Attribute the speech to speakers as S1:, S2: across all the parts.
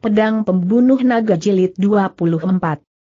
S1: Pedang Pembunuh Naga Jilid 24.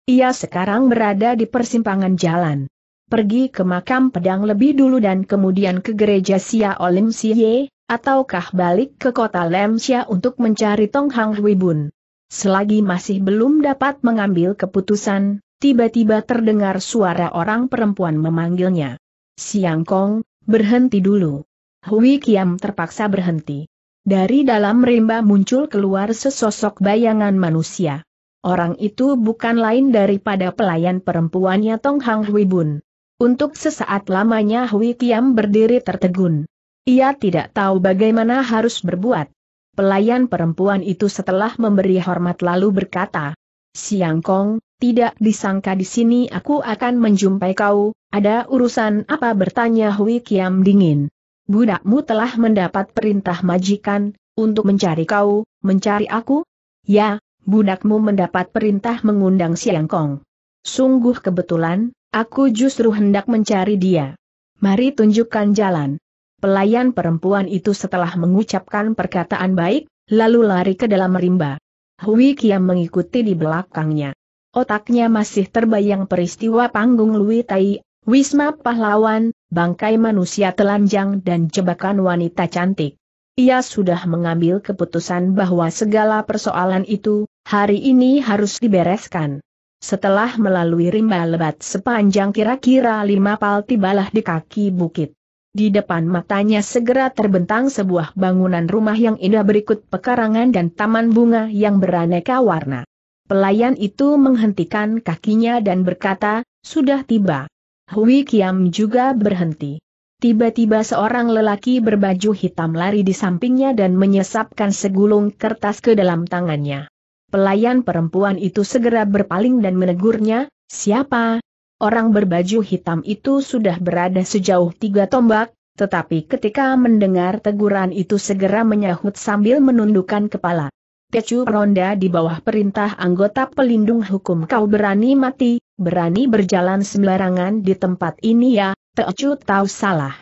S1: Ia sekarang berada di persimpangan jalan. Pergi ke makam pedang lebih dulu dan kemudian ke gereja Sia Olim Siye, ataukah balik ke kota Lemsia untuk mencari Tong Hang Hui Bun? Selagi masih belum dapat mengambil keputusan, tiba-tiba terdengar suara orang perempuan memanggilnya. Siang Kong, berhenti dulu. Hui Kiam terpaksa berhenti. Dari dalam rimba muncul keluar sesosok bayangan manusia. Orang itu bukan lain daripada pelayan perempuannya Tong Hang Hui Bun. Untuk sesaat lamanya Hui Kiam berdiri tertegun. Ia tidak tahu bagaimana harus berbuat. Pelayan perempuan itu setelah memberi hormat lalu berkata, Siang Kong, tidak disangka di sini aku akan menjumpai kau, ada urusan apa bertanya Hui Kiam dingin budakmu telah mendapat perintah majikan, untuk mencari kau, mencari aku? Ya, budakmu mendapat perintah mengundang Siang Kong. Sungguh kebetulan, aku justru hendak mencari dia. Mari tunjukkan jalan. Pelayan perempuan itu setelah mengucapkan perkataan baik, lalu lari ke dalam rimba. Hui Kiam mengikuti di belakangnya. Otaknya masih terbayang peristiwa panggung Lui Tai Wisma pahlawan, bangkai manusia telanjang dan jebakan wanita cantik. Ia sudah mengambil keputusan bahwa segala persoalan itu, hari ini harus dibereskan. Setelah melalui rimba lebat sepanjang kira-kira lima pal tibalah di kaki bukit. Di depan matanya segera terbentang sebuah bangunan rumah yang indah berikut pekarangan dan taman bunga yang beraneka warna. Pelayan itu menghentikan kakinya dan berkata, sudah tiba. Hui Kiam juga berhenti. Tiba-tiba seorang lelaki berbaju hitam lari di sampingnya dan menyesapkan segulung kertas ke dalam tangannya. Pelayan perempuan itu segera berpaling dan menegurnya, siapa? Orang berbaju hitam itu sudah berada sejauh tiga tombak, tetapi ketika mendengar teguran itu segera menyahut sambil menundukkan kepala. Pecu ronda di bawah perintah anggota pelindung hukum kau berani mati, berani berjalan sembarangan di tempat ini ya, Teocu tahu salah.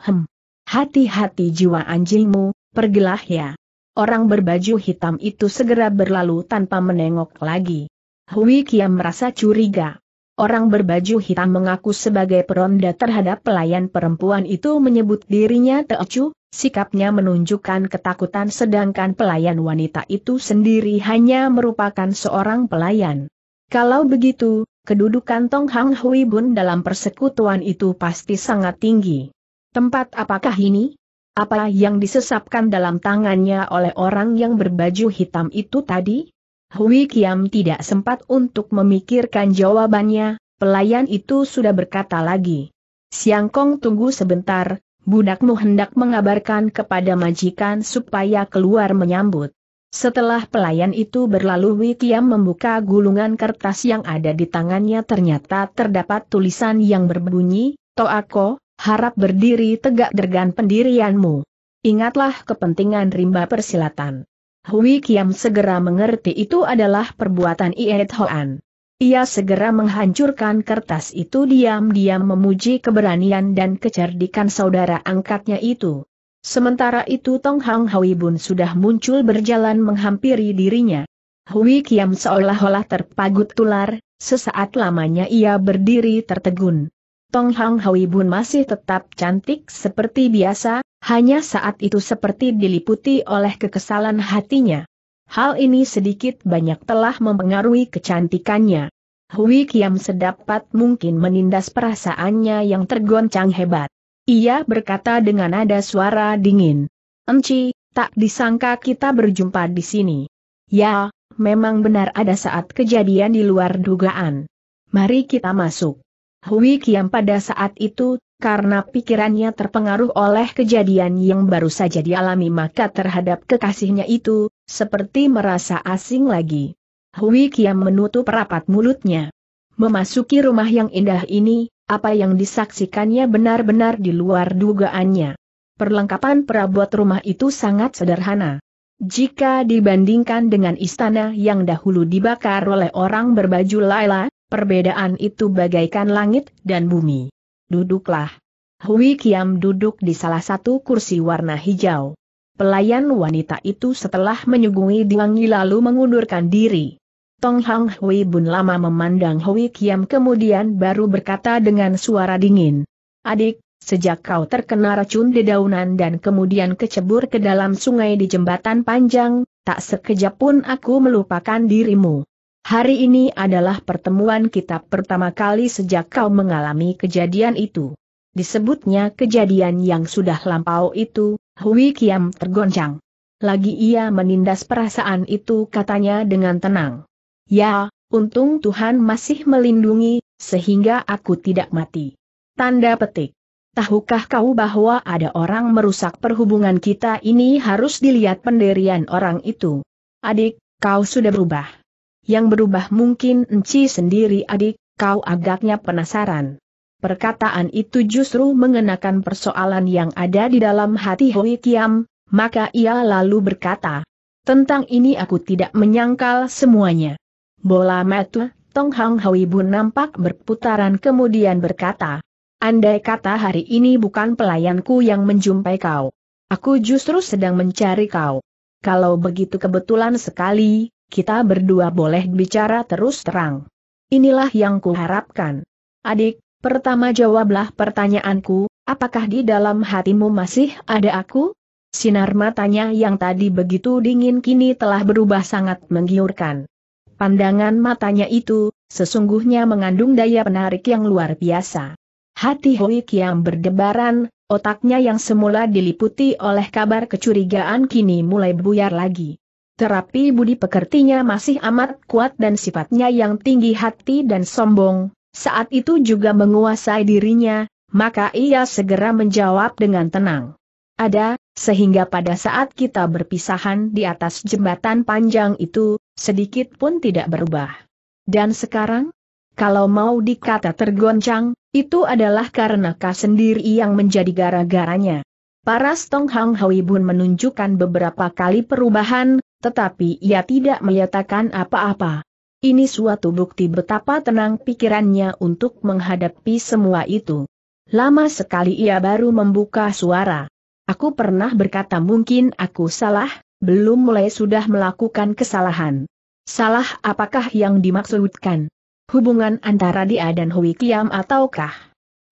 S1: Hem. Hati-hati jiwa anjingmu, pergilah ya. Orang berbaju hitam itu segera berlalu tanpa menengok lagi. Hui Kiam merasa curiga. Orang berbaju hitam mengaku sebagai peronda terhadap pelayan perempuan itu menyebut dirinya Teocu, sikapnya menunjukkan ketakutan sedangkan pelayan wanita itu sendiri hanya merupakan seorang pelayan. Kalau begitu, kedudukan Tong Hang Hui Bun dalam persekutuan itu pasti sangat tinggi. Tempat apakah ini? Apa yang disesapkan dalam tangannya oleh orang yang berbaju hitam itu tadi? Hui Kiam tidak sempat untuk memikirkan jawabannya, pelayan itu sudah berkata lagi. Siang Kong tunggu sebentar, budakmu hendak mengabarkan kepada majikan supaya keluar menyambut. Setelah pelayan itu berlalu Wikiam membuka gulungan kertas yang ada di tangannya ternyata terdapat tulisan yang berbunyi, Toako, harap berdiri tegak dergan pendirianmu. Ingatlah kepentingan rimba persilatan. Hui Kiam segera mengerti itu adalah perbuatan Iet Hoan. Ia segera menghancurkan kertas itu diam-diam memuji keberanian dan kecerdikan saudara angkatnya itu. Sementara itu Tong Hang Hui Bun sudah muncul berjalan menghampiri dirinya. Hui Kiam seolah-olah terpagut tular, sesaat lamanya ia berdiri tertegun. Tong Hang Hui Bun masih tetap cantik seperti biasa, hanya saat itu seperti diliputi oleh kekesalan hatinya. Hal ini sedikit banyak telah mempengaruhi kecantikannya. Hui Kiam sedapat mungkin menindas perasaannya yang tergoncang hebat. Ia berkata dengan nada suara dingin. Enci, tak disangka kita berjumpa di sini. Ya, memang benar ada saat kejadian di luar dugaan. Mari kita masuk. Hui Kiam pada saat itu, karena pikirannya terpengaruh oleh kejadian yang baru saja dialami maka terhadap kekasihnya itu, seperti merasa asing lagi. Hui Kiam menutup rapat mulutnya. Memasuki rumah yang indah ini, apa yang disaksikannya benar-benar di luar dugaannya. Perlengkapan perabot rumah itu sangat sederhana. Jika dibandingkan dengan istana yang dahulu dibakar oleh orang berbaju Laila, perbedaan itu bagaikan langit dan bumi. Duduklah. Hui Kiam duduk di salah satu kursi warna hijau. Pelayan wanita itu setelah menyuguhi diwangi lalu mengundurkan diri. Tong Hang Hui Bun lama memandang Hui Kiam kemudian baru berkata dengan suara dingin. Adik, sejak kau terkena racun dedaunan dan kemudian kecebur ke dalam sungai di jembatan panjang, tak sekejap pun aku melupakan dirimu. Hari ini adalah pertemuan kita pertama kali sejak kau mengalami kejadian itu. Disebutnya kejadian yang sudah lampau itu, Hui Kiam tergoncang. Lagi ia menindas perasaan itu katanya dengan tenang. Ya, untung Tuhan masih melindungi, sehingga aku tidak mati. Tanda petik. Tahukah kau bahwa ada orang merusak perhubungan kita ini harus dilihat penderian orang itu? Adik, kau sudah berubah. Yang berubah mungkin enci sendiri adik, kau agaknya penasaran. Perkataan itu justru mengenakan persoalan yang ada di dalam hati Hui Kiam, maka ia lalu berkata, tentang ini aku tidak menyangkal semuanya. Bola metu, Tong Hang Hui Bun nampak berputaran kemudian berkata, Andai kata hari ini bukan pelayanku yang menjumpai kau. Aku justru sedang mencari kau. Kalau begitu kebetulan sekali, kita berdua boleh bicara terus terang. Inilah yang kuharapkan. Adik, pertama jawablah pertanyaanku, apakah di dalam hatimu masih ada aku? Sinar matanya yang tadi begitu dingin kini telah berubah sangat menggiurkan. Pandangan matanya itu, sesungguhnya mengandung daya penarik yang luar biasa. Hati Hui Kiam berdebaran, otaknya yang semula diliputi oleh kabar kecurigaan kini mulai buyar lagi. Terapi budi pekertinya masih amat kuat dan sifatnya yang tinggi hati dan sombong, saat itu juga menguasai dirinya, maka ia segera menjawab dengan tenang. Ada, sehingga pada saat kita berpisahan di atas jembatan panjang itu, sedikit pun tidak berubah. Dan sekarang, kalau mau dikata tergoncang, itu adalah karena Ka sendiri yang menjadi gara-garanya. Para Stong Hang Hui Bun menunjukkan beberapa kali perubahan, tetapi ia tidak menyatakan apa-apa. Ini suatu bukti betapa tenang pikirannya untuk menghadapi semua itu. Lama sekali ia baru membuka suara. Aku pernah berkata mungkin aku salah, belum mulai sudah melakukan kesalahan. Salah apakah yang dimaksudkan? Hubungan antara dia dan Hui Kiam ataukah?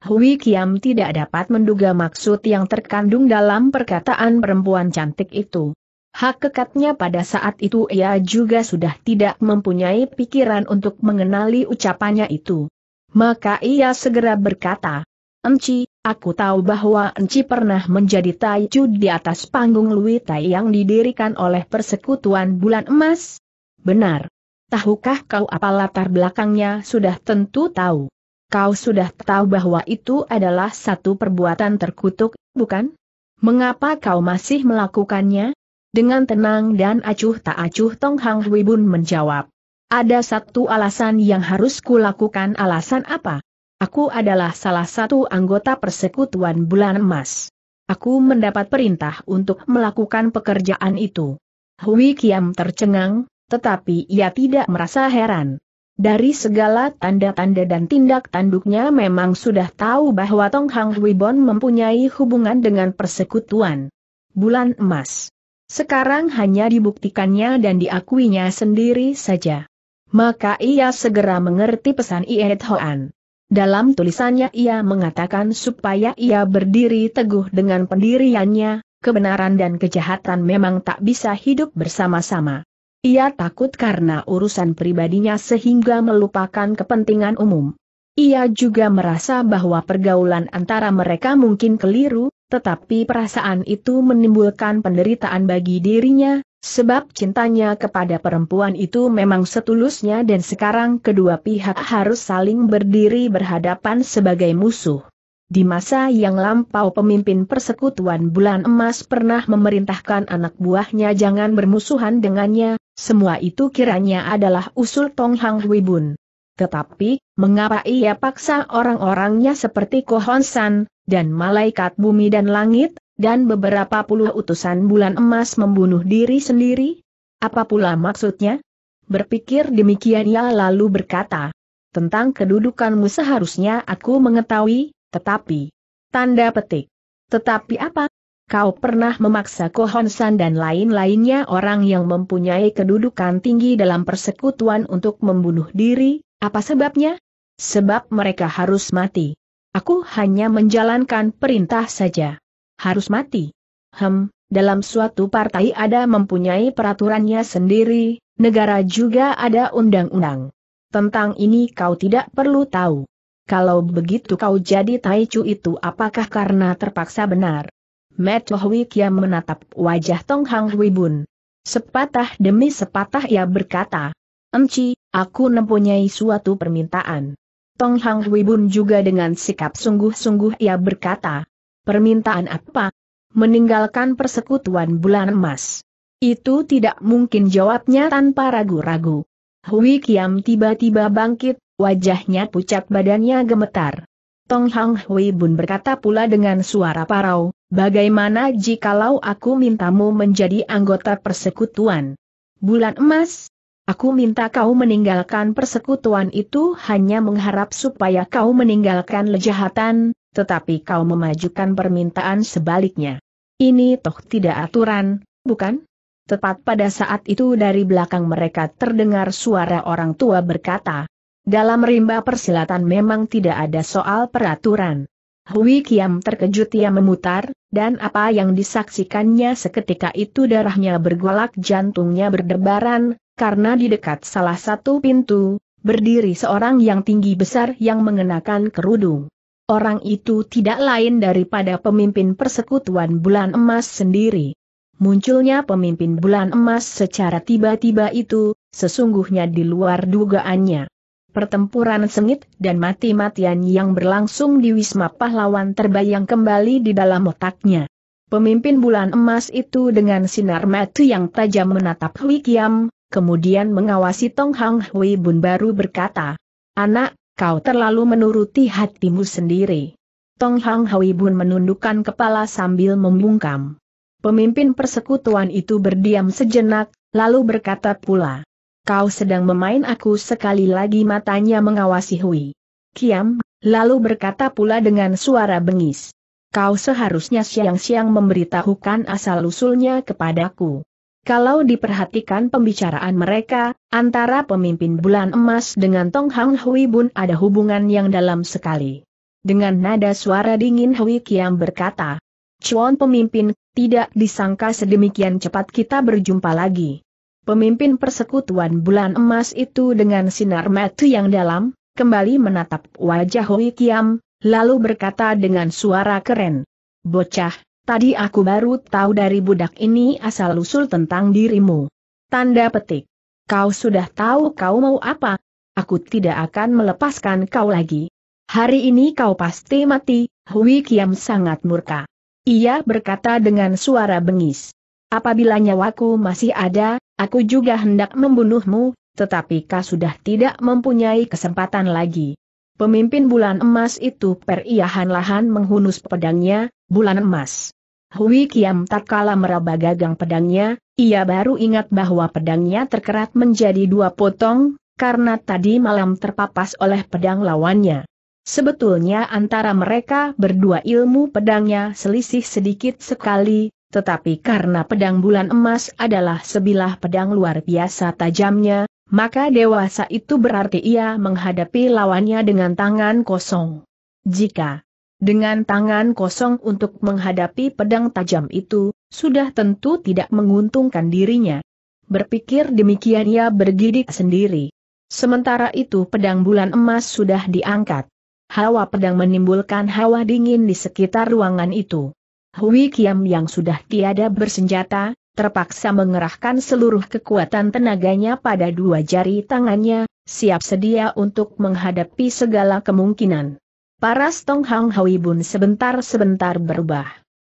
S1: Hui Kiam tidak dapat menduga maksud yang terkandung dalam perkataan perempuan cantik itu. Hak kekatnya pada saat itu ia juga sudah tidak mempunyai pikiran untuk mengenali ucapannya itu. Maka ia segera berkata, Enci, Aku tahu bahwa Enci pernah menjadi Taicu di atas panggung Lui Tai yang didirikan oleh Persekutuan Bulan Emas. Benar. Tahukah kau apa latar belakangnya sudah tentu tahu. Kau sudah tahu bahwa itu adalah satu perbuatan terkutuk, bukan? Mengapa kau masih melakukannya? Dengan tenang dan acuh tak acuh Tong Hang Hui Bun menjawab. Ada satu alasan yang harus kulakukan alasan apa? Aku adalah salah satu anggota persekutuan bulan emas. Aku mendapat perintah untuk melakukan pekerjaan itu. Hui Kiam tercengang, tetapi ia tidak merasa heran. Dari segala tanda-tanda dan tindak tanduknya memang sudah tahu bahwa Tong Hang Bon mempunyai hubungan dengan persekutuan bulan emas. Sekarang hanya dibuktikannya dan diakuinya sendiri saja. Maka ia segera mengerti pesan Ied Hoan. Dalam tulisannya ia mengatakan supaya ia berdiri teguh dengan pendiriannya, kebenaran dan kejahatan memang tak bisa hidup bersama-sama. Ia takut karena urusan pribadinya sehingga melupakan kepentingan umum. Ia juga merasa bahwa pergaulan antara mereka mungkin keliru, tetapi perasaan itu menimbulkan penderitaan bagi dirinya, Sebab cintanya kepada perempuan itu memang setulusnya dan sekarang kedua pihak harus saling berdiri berhadapan sebagai musuh. Di masa yang lampau pemimpin persekutuan bulan emas pernah memerintahkan anak buahnya jangan bermusuhan dengannya, semua itu kiranya adalah usul Tong Hang Hui Bun. Tetapi, mengapa ia paksa orang-orangnya seperti Kohonsan, dan malaikat bumi dan langit, dan beberapa puluh utusan bulan emas membunuh diri sendiri? Apa pula maksudnya? Berpikir demikian ia lalu berkata, tentang kedudukanmu seharusnya aku mengetahui, tetapi... Tanda petik. Tetapi apa? Kau pernah memaksa Kohonsan dan lain-lainnya orang yang mempunyai kedudukan tinggi dalam persekutuan untuk membunuh diri, apa sebabnya? Sebab mereka harus mati. Aku hanya menjalankan perintah saja harus mati. Hem, dalam suatu partai ada mempunyai peraturannya sendiri, negara juga ada undang-undang. Tentang ini kau tidak perlu tahu. Kalau begitu kau jadi Taichu itu apakah karena terpaksa benar? Met Hui Kiam menatap wajah Tong Hang Hui Bun. Sepatah demi sepatah ia berkata, Enci, aku mempunyai suatu permintaan. Tong Hang Hui Bun juga dengan sikap sungguh-sungguh ia berkata, Permintaan apa? Meninggalkan persekutuan bulan emas. Itu tidak mungkin jawabnya tanpa ragu-ragu. Hui Kiam tiba-tiba bangkit, wajahnya pucat badannya gemetar. Tong Hang Hui Bun berkata pula dengan suara parau, bagaimana jikalau aku mintamu menjadi anggota persekutuan? Bulan emas, Aku minta kau meninggalkan persekutuan itu hanya mengharap supaya kau meninggalkan lejahatan, tetapi kau memajukan permintaan sebaliknya. Ini toh tidak aturan, bukan? Tepat pada saat itu dari belakang mereka terdengar suara orang tua berkata, dalam rimba persilatan memang tidak ada soal peraturan. Hui Kiam terkejut ia memutar, dan apa yang disaksikannya seketika itu darahnya bergolak jantungnya berdebaran, karena di dekat salah satu pintu, berdiri seorang yang tinggi besar yang mengenakan kerudung orang itu tidak lain daripada pemimpin persekutuan bulan emas sendiri. Munculnya pemimpin bulan emas secara tiba-tiba itu, sesungguhnya di luar dugaannya. Pertempuran sengit dan mati-matian yang berlangsung di Wisma Pahlawan terbayang kembali di dalam otaknya. Pemimpin bulan emas itu dengan sinar mata yang tajam menatap Hui Kiam, kemudian mengawasi Tong Hang Hui Bun baru berkata, Anak, kau terlalu menuruti hatimu sendiri. Tong Hang Hui Bun menundukkan kepala sambil membungkam. Pemimpin persekutuan itu berdiam sejenak, lalu berkata pula. Kau sedang memain aku sekali lagi matanya mengawasi Hui. Kiam, lalu berkata pula dengan suara bengis. Kau seharusnya siang-siang memberitahukan asal-usulnya kepadaku. Kalau diperhatikan pembicaraan mereka, antara pemimpin bulan emas dengan Tong Hang Hui Bun ada hubungan yang dalam sekali. Dengan nada suara dingin Hui Kiam berkata, Cuan pemimpin, tidak disangka sedemikian cepat kita berjumpa lagi. Pemimpin persekutuan bulan emas itu dengan sinar mata yang dalam, kembali menatap wajah Hui Kiam, lalu berkata dengan suara keren. Bocah, Tadi aku baru tahu dari budak ini asal-usul tentang dirimu. Tanda petik. Kau sudah tahu kau mau apa? Aku tidak akan melepaskan kau lagi. Hari ini kau pasti mati, Hui Kiam sangat murka. Ia berkata dengan suara bengis. Apabila nyawaku masih ada, aku juga hendak membunuhmu, tetapi kau sudah tidak mempunyai kesempatan lagi. Pemimpin bulan emas itu periahan lahan menghunus pedangnya, bulan emas. Hui Kiam tak kala meraba gagang pedangnya, ia baru ingat bahwa pedangnya terkerat menjadi dua potong, karena tadi malam terpapas oleh pedang lawannya. Sebetulnya antara mereka berdua ilmu pedangnya selisih sedikit sekali, tetapi karena pedang bulan emas adalah sebilah pedang luar biasa tajamnya, maka dewasa itu berarti ia menghadapi lawannya dengan tangan kosong. Jika dengan tangan kosong untuk menghadapi pedang tajam itu, sudah tentu tidak menguntungkan dirinya. Berpikir demikian ia bergidik sendiri. Sementara itu pedang bulan emas sudah diangkat. Hawa pedang menimbulkan hawa dingin di sekitar ruangan itu. Hui Kiam yang sudah tiada bersenjata, terpaksa mengerahkan seluruh kekuatan tenaganya pada dua jari tangannya, siap sedia untuk menghadapi segala kemungkinan. Paras Tong Hang Hui Bun sebentar-sebentar berubah.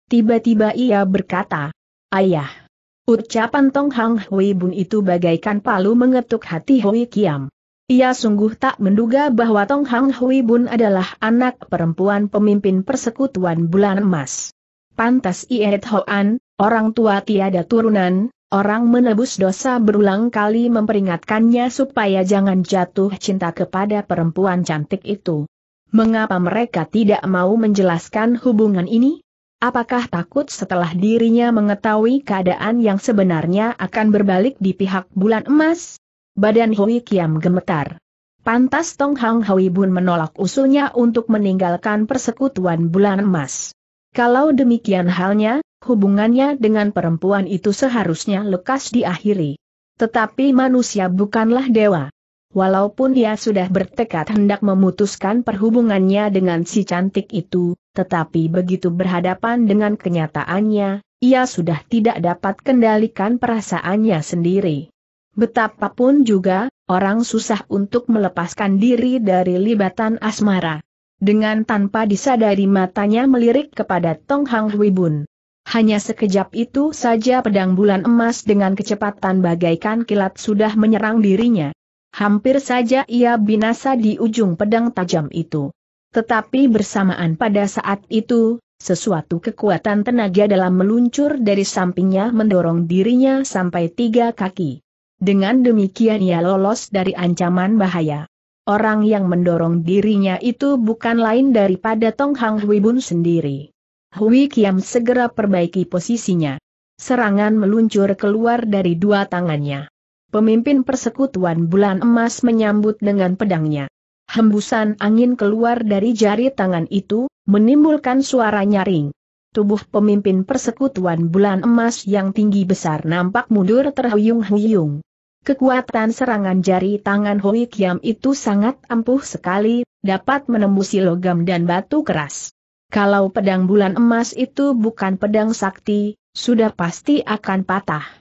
S1: Tiba-tiba ia berkata, Ayah. Ucapan Tong Hang Hui Bun itu bagaikan palu mengetuk hati Hui Kiam. Ia sungguh tak menduga bahwa Tong Hang Hui Bun adalah anak perempuan pemimpin persekutuan bulan emas. Pantas Iet Hoan, orang tua tiada turunan, orang menebus dosa berulang kali memperingatkannya supaya jangan jatuh cinta kepada perempuan cantik itu. Mengapa mereka tidak mau menjelaskan hubungan ini? Apakah takut setelah dirinya mengetahui keadaan yang sebenarnya akan berbalik di pihak bulan emas? Badan Hui Kiam gemetar. Pantas Tong Hang Hui Bun menolak usulnya untuk meninggalkan persekutuan bulan emas. Kalau demikian halnya, hubungannya dengan perempuan itu seharusnya lekas diakhiri. Tetapi manusia bukanlah dewa. Walaupun dia sudah bertekad hendak memutuskan perhubungannya dengan si cantik itu, tetapi begitu berhadapan dengan kenyataannya, ia sudah tidak dapat kendalikan perasaannya sendiri. Betapapun juga, orang susah untuk melepaskan diri dari libatan asmara. Dengan tanpa disadari matanya melirik kepada Tong Hang Bun. Hanya sekejap itu saja pedang bulan emas dengan kecepatan bagaikan kilat sudah menyerang dirinya. Hampir saja ia binasa di ujung pedang tajam itu. Tetapi bersamaan pada saat itu, sesuatu kekuatan tenaga dalam meluncur dari sampingnya mendorong dirinya sampai tiga kaki. Dengan demikian ia lolos dari ancaman bahaya. Orang yang mendorong dirinya itu bukan lain daripada Tong Hang Hui Bun sendiri. Hui Kiam segera perbaiki posisinya. Serangan meluncur keluar dari dua tangannya pemimpin persekutuan bulan emas menyambut dengan pedangnya. Hembusan angin keluar dari jari tangan itu, menimbulkan suara nyaring. Tubuh pemimpin persekutuan bulan emas yang tinggi besar nampak mundur terhuyung-huyung. Kekuatan serangan jari tangan Hoik Kiam itu sangat ampuh sekali, dapat menembusi logam dan batu keras. Kalau pedang bulan emas itu bukan pedang sakti, sudah pasti akan patah.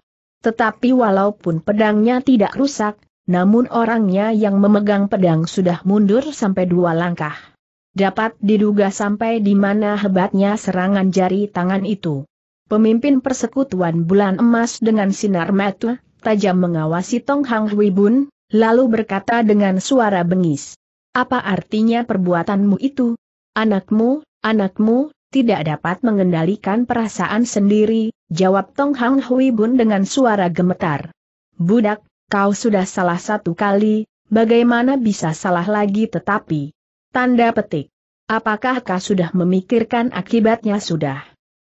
S1: Tetapi walaupun pedangnya tidak rusak, namun orangnya yang memegang pedang sudah mundur sampai dua langkah. Dapat diduga sampai di mana hebatnya serangan jari tangan itu. Pemimpin persekutuan bulan emas dengan sinar mata, tajam mengawasi Tong Hang Hui Bun, lalu berkata dengan suara bengis. Apa artinya perbuatanmu itu? Anakmu, anakmu, tidak dapat mengendalikan perasaan sendiri, Jawab Tong Hang Hui Bun dengan suara gemetar. Budak, kau sudah salah satu kali, bagaimana bisa salah lagi tetapi? Tanda petik. Apakah kau sudah memikirkan akibatnya sudah?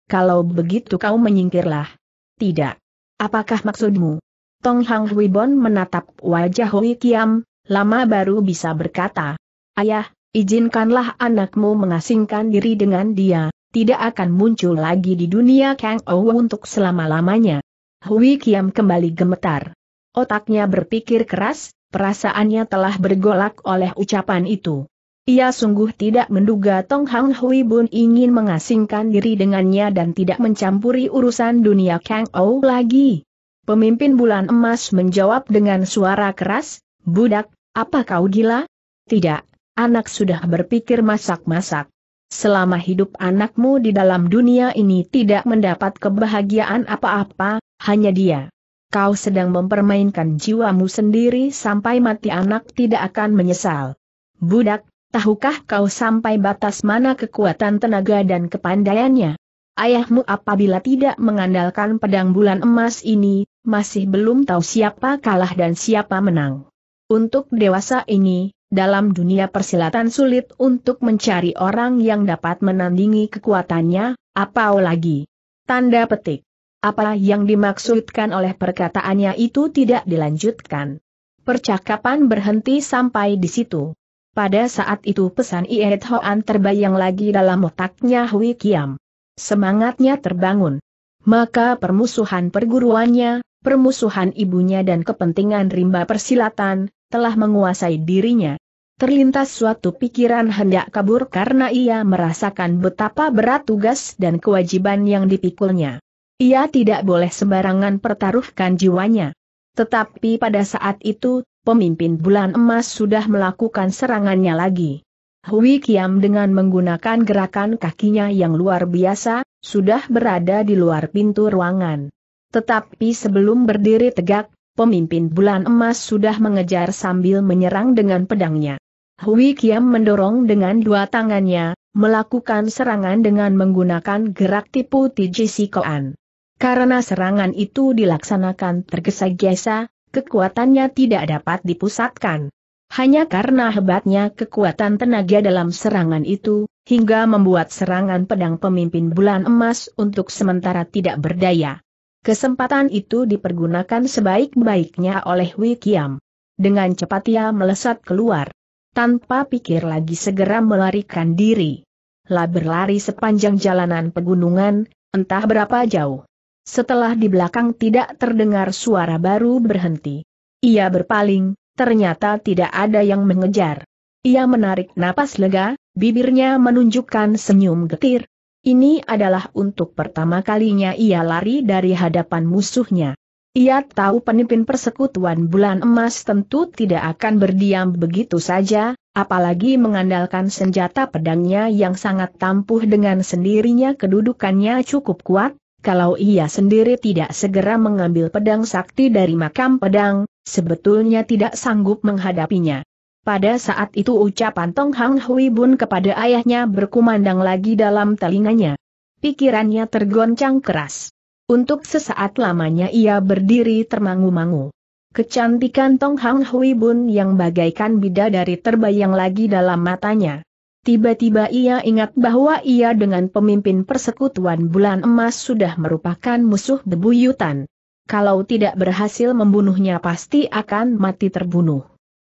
S1: Kalau begitu kau menyingkirlah. Tidak. Apakah maksudmu? Tong Hang Hui Bun menatap wajah Hui Kiam, lama baru bisa berkata. Ayah, izinkanlah anakmu mengasingkan diri dengan dia, tidak akan muncul lagi di dunia Kang Ou untuk selama-lamanya. Hui Kiam kembali gemetar. Otaknya berpikir keras, perasaannya telah bergolak oleh ucapan itu. Ia sungguh tidak menduga Tong Hang Hui Bun ingin mengasingkan diri dengannya dan tidak mencampuri urusan dunia Kang Ou lagi. Pemimpin bulan emas menjawab dengan suara keras, Budak, apa kau gila? Tidak, anak sudah berpikir masak-masak. Selama hidup anakmu di dalam dunia ini tidak mendapat kebahagiaan apa-apa, hanya dia. Kau sedang mempermainkan jiwamu sendiri sampai mati anak tidak akan menyesal. Budak, tahukah kau sampai batas mana kekuatan tenaga dan kepandaiannya? Ayahmu apabila tidak mengandalkan pedang bulan emas ini, masih belum tahu siapa kalah dan siapa menang. Untuk dewasa ini, dalam dunia persilatan sulit untuk mencari orang yang dapat menandingi kekuatannya, apa lagi? Tanda petik. Apa yang dimaksudkan oleh perkataannya itu tidak dilanjutkan. Percakapan berhenti sampai di situ. Pada saat itu pesan Iet Hoan terbayang lagi dalam otaknya Hui Kiam. Semangatnya terbangun. Maka permusuhan perguruannya, permusuhan ibunya dan kepentingan rimba persilatan, telah menguasai dirinya. Terlintas suatu pikiran hendak kabur karena ia merasakan betapa berat tugas dan kewajiban yang dipikulnya. Ia tidak boleh sembarangan pertaruhkan jiwanya. Tetapi pada saat itu, pemimpin bulan emas sudah melakukan serangannya lagi. Hui Kiam dengan menggunakan gerakan kakinya yang luar biasa, sudah berada di luar pintu ruangan. Tetapi sebelum berdiri tegak, pemimpin bulan emas sudah mengejar sambil menyerang dengan pedangnya. Hui Kiam mendorong dengan dua tangannya, melakukan serangan dengan menggunakan gerak tipu Tiji Sikoan. Karena serangan itu dilaksanakan tergesa-gesa, kekuatannya tidak dapat dipusatkan. Hanya karena hebatnya kekuatan tenaga dalam serangan itu, hingga membuat serangan pedang pemimpin bulan emas untuk sementara tidak berdaya. Kesempatan itu dipergunakan sebaik-baiknya oleh Wikiam. Dengan cepat ia melesat keluar. Tanpa pikir lagi segera melarikan diri. Lah berlari sepanjang jalanan pegunungan, entah berapa jauh. Setelah di belakang tidak terdengar suara baru berhenti. Ia berpaling, ternyata tidak ada yang mengejar. Ia menarik napas lega, bibirnya menunjukkan senyum getir, ini adalah untuk pertama kalinya ia lari dari hadapan musuhnya. Ia tahu penipin persekutuan bulan emas tentu tidak akan berdiam begitu saja, apalagi mengandalkan senjata pedangnya yang sangat tampuh dengan sendirinya kedudukannya cukup kuat, kalau ia sendiri tidak segera mengambil pedang sakti dari makam pedang, sebetulnya tidak sanggup menghadapinya. Pada saat itu ucapan Tong Hang Hui Bun kepada ayahnya berkumandang lagi dalam telinganya. Pikirannya tergoncang keras. Untuk sesaat lamanya ia berdiri termangu-mangu. Kecantikan Tong Hang Hui Bun yang bagaikan bidadari terbayang lagi dalam matanya. Tiba-tiba ia ingat bahwa ia dengan pemimpin persekutuan bulan emas sudah merupakan musuh bebuyutan. Kalau tidak berhasil membunuhnya pasti akan mati terbunuh.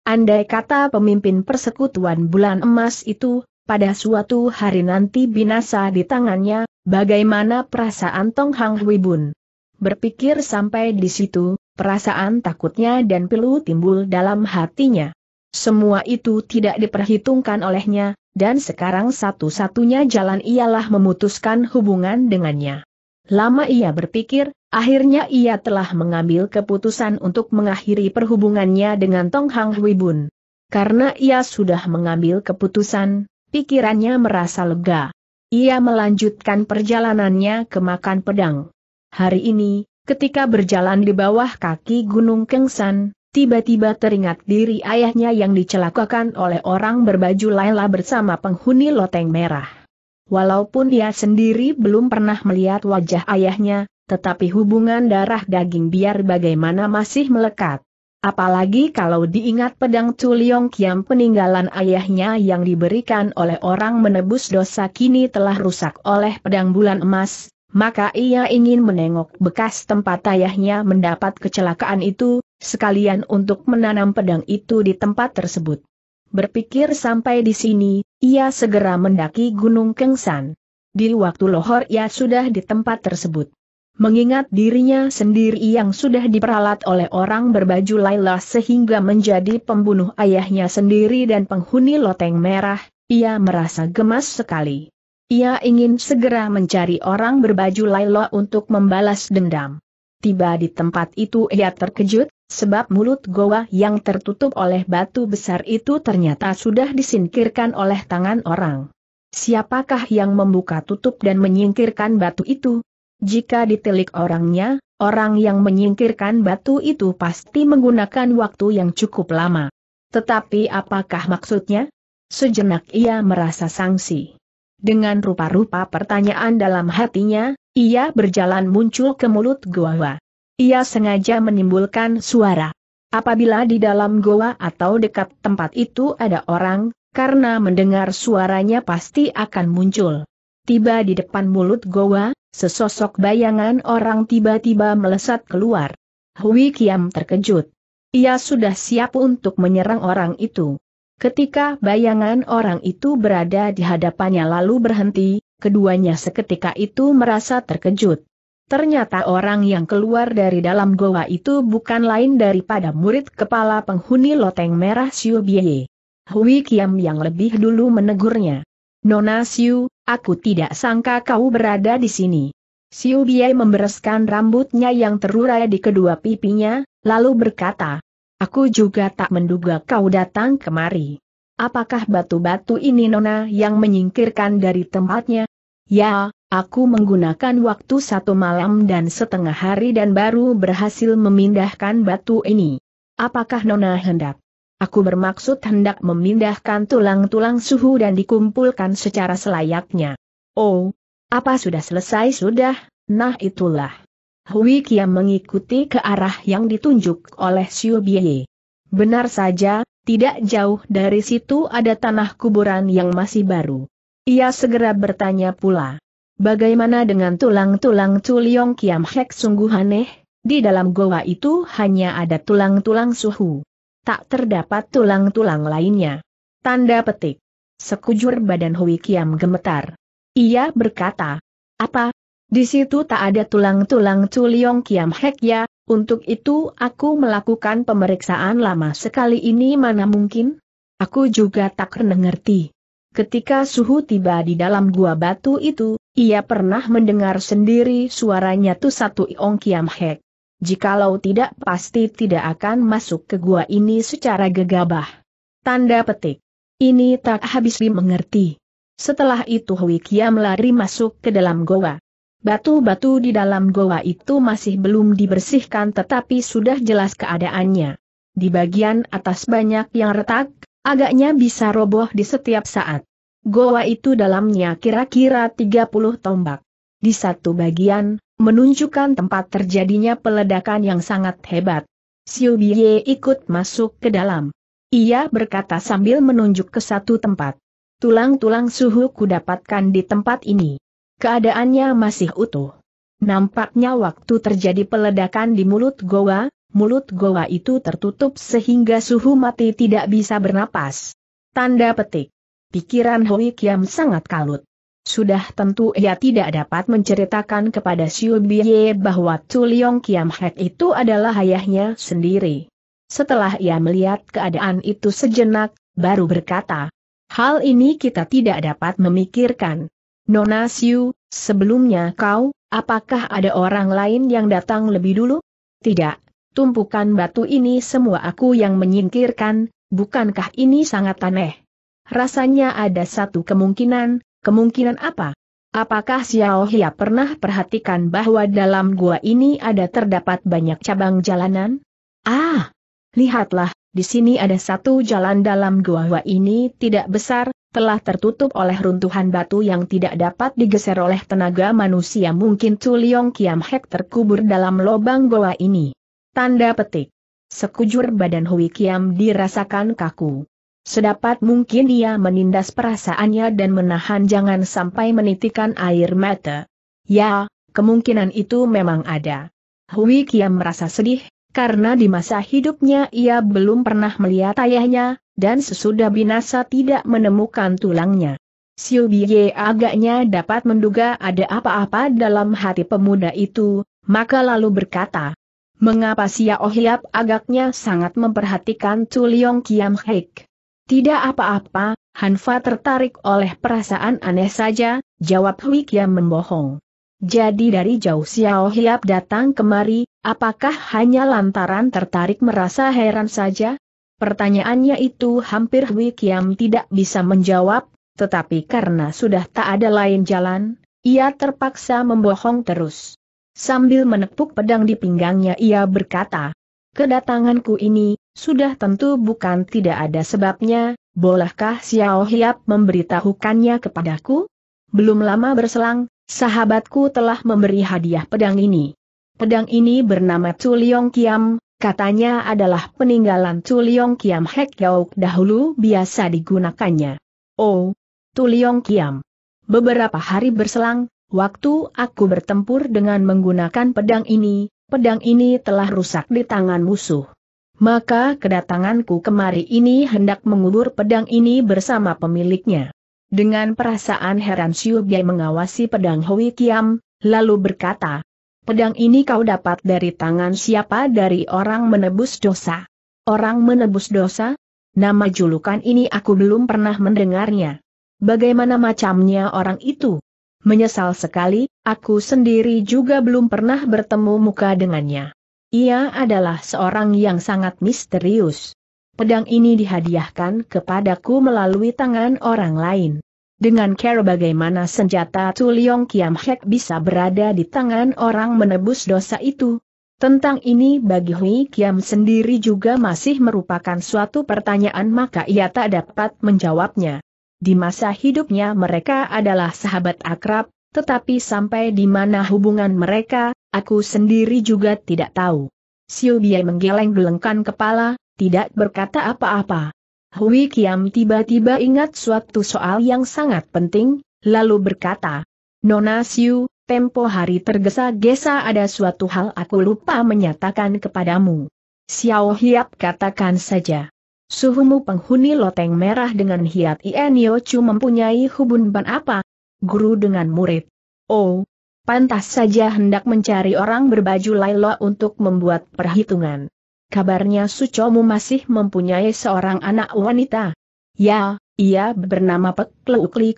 S1: Andai kata pemimpin persekutuan bulan emas itu, pada suatu hari nanti binasa di tangannya, bagaimana perasaan Tong Hang Hui Bun? Berpikir sampai di situ, perasaan takutnya dan pilu timbul dalam hatinya. Semua itu tidak diperhitungkan olehnya, dan sekarang satu-satunya jalan ialah memutuskan hubungan dengannya. Lama ia berpikir, akhirnya ia telah mengambil keputusan untuk mengakhiri perhubungannya dengan Tong Hang Hui Bun. Karena ia sudah mengambil keputusan, pikirannya merasa lega. Ia melanjutkan perjalanannya ke Makan Pedang. Hari ini, ketika berjalan di bawah kaki Gunung Kengsan, tiba-tiba teringat diri ayahnya yang dicelakakan oleh orang berbaju Laila bersama penghuni loteng merah. Walaupun dia sendiri belum pernah melihat wajah ayahnya, tetapi hubungan darah daging biar bagaimana masih melekat. Apalagi kalau diingat pedang Culiong Kiam peninggalan ayahnya yang diberikan oleh orang menebus dosa kini telah rusak oleh pedang bulan emas, maka ia ingin menengok bekas tempat ayahnya mendapat kecelakaan itu, sekalian untuk menanam pedang itu di tempat tersebut. Berpikir sampai di sini, ia segera mendaki Gunung Kengsan. Di waktu lohor ia sudah di tempat tersebut. Mengingat dirinya sendiri yang sudah diperalat oleh orang berbaju Laila sehingga menjadi pembunuh ayahnya sendiri dan penghuni loteng merah, ia merasa gemas sekali. Ia ingin segera mencari orang berbaju Laila untuk membalas dendam. Tiba di tempat itu ia terkejut, Sebab mulut goa yang tertutup oleh batu besar itu ternyata sudah disingkirkan oleh tangan orang. Siapakah yang membuka tutup dan menyingkirkan batu itu? Jika ditelik orangnya, orang yang menyingkirkan batu itu pasti menggunakan waktu yang cukup lama. Tetapi apakah maksudnya? Sejenak ia merasa sangsi. Dengan rupa-rupa pertanyaan dalam hatinya, ia berjalan muncul ke mulut goa. Ia sengaja menimbulkan suara. Apabila di dalam goa atau dekat tempat itu ada orang, karena mendengar suaranya pasti akan muncul. Tiba di depan mulut goa, sesosok bayangan orang tiba-tiba melesat keluar. Hui Kiam terkejut. Ia sudah siap untuk menyerang orang itu. Ketika bayangan orang itu berada di hadapannya lalu berhenti, keduanya seketika itu merasa terkejut. Ternyata orang yang keluar dari dalam goa itu bukan lain daripada murid kepala penghuni loteng merah Siu Bie. Hui Kiam yang lebih dulu menegurnya. Nona Siu, aku tidak sangka kau berada di sini. Siu Bie membereskan rambutnya yang terurai di kedua pipinya, lalu berkata, Aku juga tak menduga kau datang kemari. Apakah batu-batu ini Nona yang menyingkirkan dari tempatnya? Ya, aku menggunakan waktu satu malam dan setengah hari dan baru berhasil memindahkan batu ini. Apakah Nona hendak? Aku bermaksud hendak memindahkan tulang-tulang suhu dan dikumpulkan secara selayaknya. Oh, apa sudah selesai sudah? Nah itulah. Hui Kia mengikuti ke arah yang ditunjuk oleh Xiu Bie. Benar saja, tidak jauh dari situ ada tanah kuburan yang masih baru. Ia segera bertanya pula. Bagaimana dengan tulang-tulang Tuliong Kiam Hek sungguh aneh, di dalam goa itu hanya ada tulang-tulang suhu. Tak terdapat tulang-tulang lainnya. Tanda petik. Sekujur badan Hui Kiam gemetar. Ia berkata, apa? Di situ tak ada tulang-tulang Tuliong Kiam Hek ya, untuk itu aku melakukan pemeriksaan lama sekali ini mana mungkin? Aku juga tak pernah ngerti. Ketika suhu tiba di dalam gua batu itu, ia pernah mendengar sendiri suaranya tu satu Iong Kiam Hek. Jikalau tidak pasti tidak akan masuk ke gua ini secara gegabah. Tanda petik. Ini tak habis dimengerti. Setelah itu Hui Kiam lari masuk ke dalam goa. Batu-batu di dalam goa itu masih belum dibersihkan tetapi sudah jelas keadaannya. Di bagian atas banyak yang retak, Agaknya bisa roboh di setiap saat. Goa itu dalamnya kira-kira 30 tombak. Di satu bagian, menunjukkan tempat terjadinya peledakan yang sangat hebat. Siu Biye ikut masuk ke dalam. Ia berkata sambil menunjuk ke satu tempat. Tulang-tulang suhu dapatkan di tempat ini. Keadaannya masih utuh. Nampaknya waktu terjadi peledakan di mulut goa, mulut goa itu tertutup sehingga suhu mati tidak bisa bernapas. Tanda petik. Pikiran Hoi Kiam sangat kalut. Sudah tentu ia tidak dapat menceritakan kepada Xiu Biye bahwa Tuliong Kiam Hek itu adalah ayahnya sendiri. Setelah ia melihat keadaan itu sejenak, baru berkata, Hal ini kita tidak dapat memikirkan. Nona Siu, sebelumnya kau, apakah ada orang lain yang datang lebih dulu? Tidak, tumpukan batu ini semua aku yang menyingkirkan, bukankah ini sangat aneh? Rasanya ada satu kemungkinan, kemungkinan apa? Apakah Xiao Hia pernah perhatikan bahwa dalam gua ini ada terdapat banyak cabang jalanan? Ah! Lihatlah, di sini ada satu jalan dalam gua gua ini tidak besar, telah tertutup oleh runtuhan batu yang tidak dapat digeser oleh tenaga manusia mungkin Leong Kiam Hek terkubur dalam lobang gua ini. Tanda petik. Sekujur badan Hui Kiam dirasakan kaku. Sedapat mungkin dia menindas perasaannya dan menahan jangan sampai menitikan air mata. Ya, kemungkinan itu memang ada. Hui Kiam merasa sedih, karena di masa hidupnya ia belum pernah melihat ayahnya, dan sesudah binasa tidak menemukan tulangnya. Siu Biye agaknya dapat menduga ada apa-apa dalam hati pemuda itu, maka lalu berkata, Mengapa Sia Oh Hiap agaknya sangat memperhatikan Liong Kiam Hek? Tidak apa-apa, Hanfa tertarik oleh perasaan aneh saja, jawab Hui Kiam membohong. Jadi dari jauh sia Oh Hiap datang kemari, apakah hanya lantaran tertarik merasa heran saja? Pertanyaannya itu hampir Hui Kiam tidak bisa menjawab, tetapi karena sudah tak ada lain jalan, ia terpaksa membohong terus. Sambil menepuk pedang di pinggangnya ia berkata, Kedatanganku ini, sudah tentu bukan tidak ada sebabnya, bolehkah Xiao Hiap memberitahukannya kepadaku? Belum lama berselang, sahabatku telah memberi hadiah pedang ini. Pedang ini bernama Liong Kiam, katanya adalah peninggalan Liong Kiam Hek Yauk dahulu biasa digunakannya. Oh, Liong Kiam. Beberapa hari berselang, Waktu aku bertempur dengan menggunakan pedang ini, pedang ini telah rusak di tangan musuh. Maka kedatanganku kemari ini hendak mengubur pedang ini bersama pemiliknya. Dengan perasaan heran Siu Bai mengawasi pedang Hui Kiam, lalu berkata, Pedang ini kau dapat dari tangan siapa dari orang menebus dosa? Orang menebus dosa? Nama julukan ini aku belum pernah mendengarnya. Bagaimana macamnya orang itu? Menyesal sekali, aku sendiri juga belum pernah bertemu muka dengannya. Ia adalah seorang yang sangat misterius. Pedang ini dihadiahkan kepadaku melalui tangan orang lain. Dengan cara bagaimana senjata Tuliong Kiam Hek bisa berada di tangan orang menebus dosa itu? Tentang ini bagi Hui Kiam sendiri juga masih merupakan suatu pertanyaan maka ia tak dapat menjawabnya. Di masa hidupnya mereka adalah sahabat akrab, tetapi sampai di mana hubungan mereka, aku sendiri juga tidak tahu. Siu Biai menggeleng-gelengkan kepala, tidak berkata apa-apa. Hui Kiam tiba-tiba ingat suatu soal yang sangat penting, lalu berkata, Nona Siu, tempo hari tergesa-gesa ada suatu hal aku lupa menyatakan kepadamu. Xiao Hiap katakan saja. Suhumu penghuni loteng merah dengan Hiat Ienyo Chu mempunyai hubungan apa? Guru dengan murid. Oh, pantas saja hendak mencari orang berbaju Laila untuk membuat perhitungan. Kabarnya Sucomu masih mempunyai seorang anak wanita. Ya, ia bernama Pek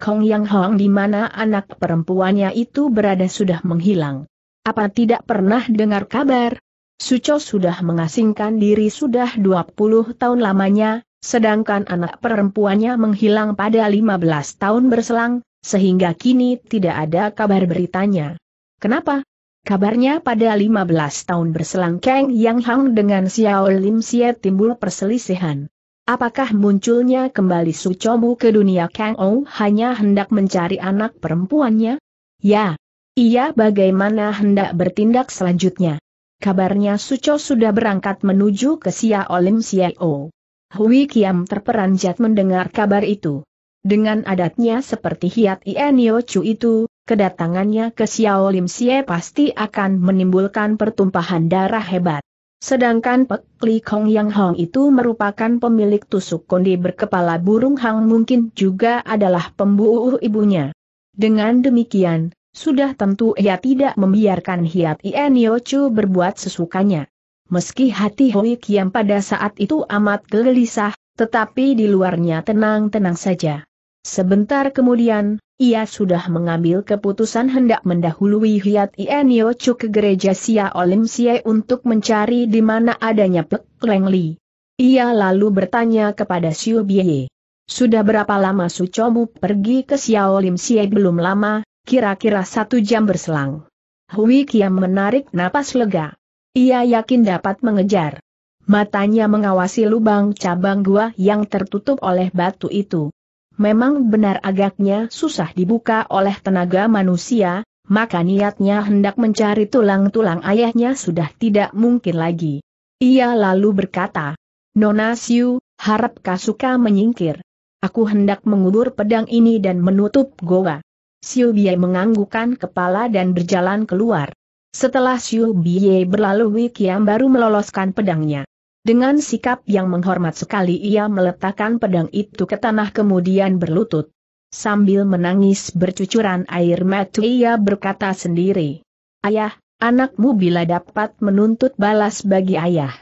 S1: Kong Yang Hong di mana anak perempuannya itu berada sudah menghilang. Apa tidak pernah dengar kabar? Suco sudah mengasingkan diri sudah 20 tahun lamanya, sedangkan anak perempuannya menghilang pada 15 tahun berselang, sehingga kini tidak ada kabar beritanya. Kenapa? Kabarnya pada 15 tahun berselang Kang Yang Hang dengan Xiao Lim Xie timbul perselisihan. Apakah munculnya kembali mu ke dunia Kang Ou hanya hendak mencari anak perempuannya? Ya. Ia bagaimana hendak bertindak selanjutnya? kabarnya Suco sudah berangkat menuju ke Sia Olim Sio. Hui Kiam terperanjat mendengar kabar itu. Dengan adatnya seperti Hiat Ienio Chu itu, kedatangannya ke Xiao Lim Xie pasti akan menimbulkan pertumpahan darah hebat. Sedangkan Pek Li Kong Yang Hong itu merupakan pemilik tusuk kondi berkepala burung Hang mungkin juga adalah pembuuh ibunya. Dengan demikian, sudah tentu ia tidak membiarkan Hiat Ienio Chu berbuat sesukanya. Meski hati Hui Kiam pada saat itu amat gelisah, tetapi di luarnya tenang-tenang saja. Sebentar kemudian, ia sudah mengambil keputusan hendak mendahului Hiat Ienio Chu ke gereja Sia Olim Sia untuk mencari di mana adanya Pek Leng Li. Ia lalu bertanya kepada Xiu Bie. Sudah berapa lama Su pergi ke Sia Olim belum lama, Kira-kira satu jam berselang. Hui Kiam menarik napas lega. Ia yakin dapat mengejar. Matanya mengawasi lubang cabang gua yang tertutup oleh batu itu. Memang benar agaknya susah dibuka oleh tenaga manusia, maka niatnya hendak mencari tulang-tulang ayahnya sudah tidak mungkin lagi. Ia lalu berkata, Nona Siu, harap Kasuka menyingkir. Aku hendak mengubur pedang ini dan menutup goa. Xiu Bie menganggukkan kepala dan berjalan keluar. Setelah Xiu Bie berlalu Wikiam baru meloloskan pedangnya. Dengan sikap yang menghormat sekali ia meletakkan pedang itu ke tanah kemudian berlutut. Sambil menangis bercucuran air mata ia berkata sendiri. Ayah, anakmu bila dapat menuntut balas bagi ayah.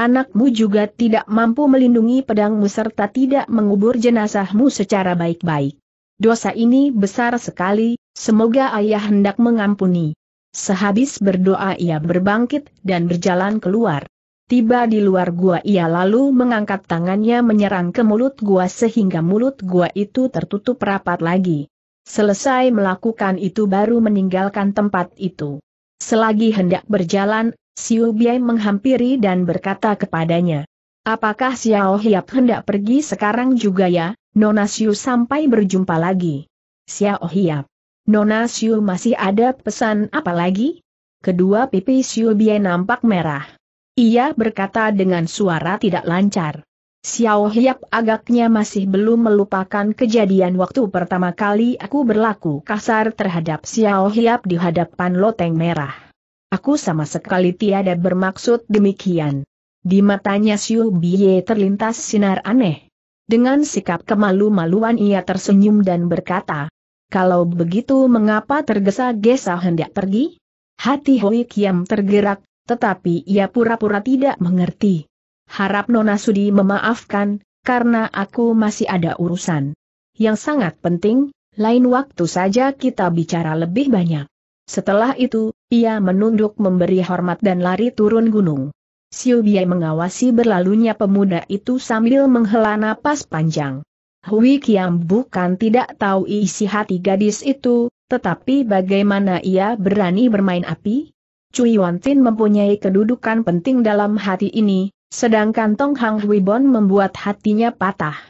S1: Anakmu juga tidak mampu melindungi pedangmu serta tidak mengubur jenazahmu secara baik-baik. Dosa ini besar sekali, semoga ayah hendak mengampuni. Sehabis berdoa ia berbangkit dan berjalan keluar. Tiba di luar gua ia lalu mengangkat tangannya menyerang ke mulut gua sehingga mulut gua itu tertutup rapat lagi. Selesai melakukan itu baru meninggalkan tempat itu. Selagi hendak berjalan, Siu Biai menghampiri dan berkata kepadanya, Apakah Xiao Hiap hendak pergi sekarang juga ya? Nona Siu sampai berjumpa lagi. Xiao Hiap. Nona Siu masih ada pesan apa lagi? Kedua pipi Siu Bie nampak merah. Ia berkata dengan suara tidak lancar. Xiao Hiap agaknya masih belum melupakan kejadian waktu pertama kali aku berlaku kasar terhadap Xiao Hiap di hadapan loteng merah. Aku sama sekali tiada bermaksud demikian. Di matanya Siu Bie terlintas sinar aneh. Dengan sikap kemalu-maluan ia tersenyum dan berkata, kalau begitu mengapa tergesa-gesa hendak pergi? Hati Hoi Kiam tergerak, tetapi ia pura-pura tidak mengerti. Harap Nona Sudi memaafkan, karena aku masih ada urusan. Yang sangat penting, lain waktu saja kita bicara lebih banyak. Setelah itu, ia menunduk memberi hormat dan lari turun gunung. Siu Biai mengawasi berlalunya pemuda itu sambil menghela napas panjang. Hui Kiam bukan tidak tahu isi hati gadis itu, tetapi bagaimana ia berani bermain api? Cui Tin mempunyai kedudukan penting dalam hati ini, sedangkan Tong Hang Huibon membuat hatinya patah.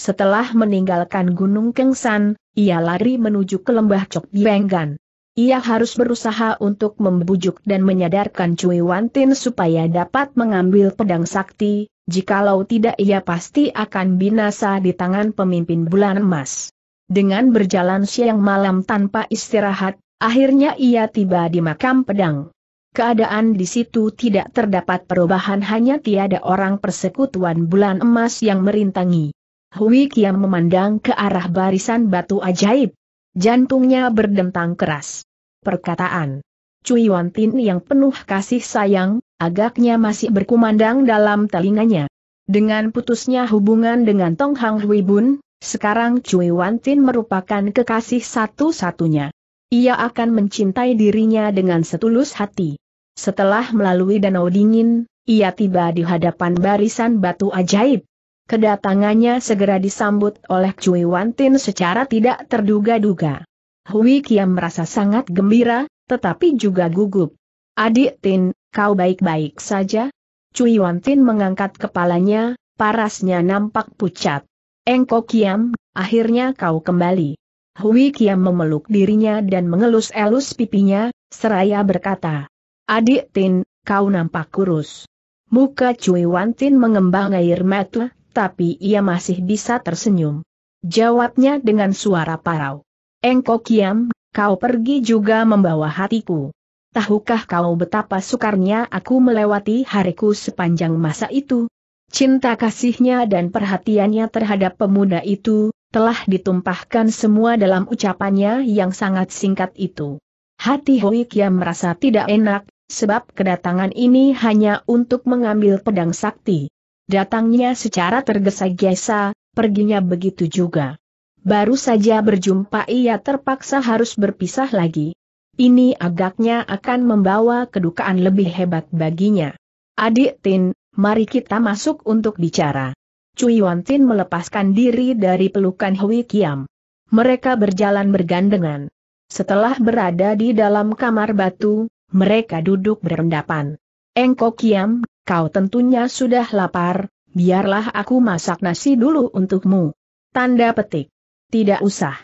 S1: Setelah meninggalkan Gunung Kengsan, ia lari menuju ke lembah Cok Bienggan. Ia harus berusaha untuk membujuk dan menyadarkan Cui Wantin supaya dapat mengambil pedang sakti, jikalau tidak ia pasti akan binasa di tangan pemimpin bulan emas. Dengan berjalan siang malam tanpa istirahat, akhirnya ia tiba di makam pedang. Keadaan di situ tidak terdapat perubahan hanya tiada orang persekutuan bulan emas yang merintangi. Hui Kiam memandang ke arah barisan batu ajaib. Jantungnya berdentang keras. Perkataan Cui Wantin yang penuh kasih sayang, agaknya masih berkumandang dalam telinganya. Dengan putusnya hubungan dengan Tong Hang Hui Bun, sekarang Cui Wantin merupakan kekasih satu-satunya. Ia akan mencintai dirinya dengan setulus hati. Setelah melalui danau dingin, ia tiba di hadapan barisan batu ajaib. Kedatangannya segera disambut oleh Cui Wantin secara tidak terduga-duga. Hui Kiam merasa sangat gembira, tetapi juga gugup. Adik Tin, kau baik-baik saja? Cui Wantin mengangkat kepalanya, parasnya nampak pucat. Engko Kiam, akhirnya kau kembali. Hui Kiam memeluk dirinya dan mengelus-elus pipinya, seraya berkata. Adik Tin, kau nampak kurus. Muka Cui Wantin mengembang air mata, tapi ia masih bisa tersenyum. Jawabnya dengan suara parau. Engkau kiam, kau pergi juga membawa hatiku. Tahukah kau betapa sukarnya aku melewati hariku sepanjang masa itu? Cinta kasihnya dan perhatiannya terhadap pemuda itu, telah ditumpahkan semua dalam ucapannya yang sangat singkat itu. Hati Hoi Kiam merasa tidak enak, sebab kedatangan ini hanya untuk mengambil pedang sakti. Datangnya secara tergesa-gesa, perginya begitu juga. Baru saja berjumpa ia terpaksa harus berpisah lagi. Ini agaknya akan membawa kedukaan lebih hebat baginya. Adik Tin, mari kita masuk untuk bicara. Cui Wan Tin melepaskan diri dari pelukan Hui Kiam. Mereka berjalan bergandengan. Setelah berada di dalam kamar batu, mereka duduk berendapan. Engkau Kiam Kau tentunya sudah lapar, biarlah aku masak nasi dulu untukmu. Tanda petik. Tidak usah.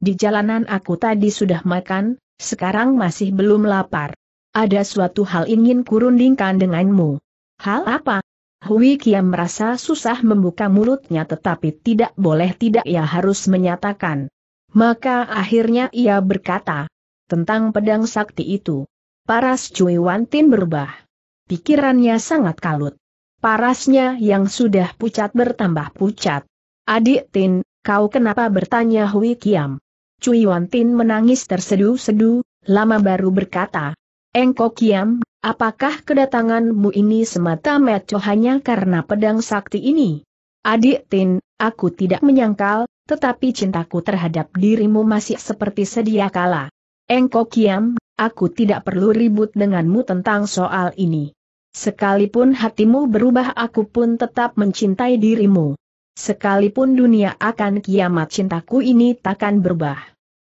S1: Di jalanan aku tadi sudah makan, sekarang masih belum lapar. Ada suatu hal ingin kurundingkan denganmu. Hal apa? Hui Kiam merasa susah membuka mulutnya tetapi tidak boleh tidak ia harus menyatakan. Maka akhirnya ia berkata, tentang pedang sakti itu. Paras Cui Wantin berubah. Pikirannya sangat kalut. Parasnya yang sudah pucat bertambah pucat. Adik Tin, kau kenapa bertanya Hui Kiam? Cui Wan Tin menangis tersedu-sedu, lama baru berkata. Engko Kiam, apakah kedatanganmu ini semata-mata hanya karena pedang sakti ini? Adik Tin, aku tidak menyangkal, tetapi cintaku terhadap dirimu masih seperti sedia kala. Engko Kiam, aku tidak perlu ribut denganmu tentang soal ini. Sekalipun hatimu berubah aku pun tetap mencintai dirimu. Sekalipun dunia akan kiamat cintaku ini takkan berubah.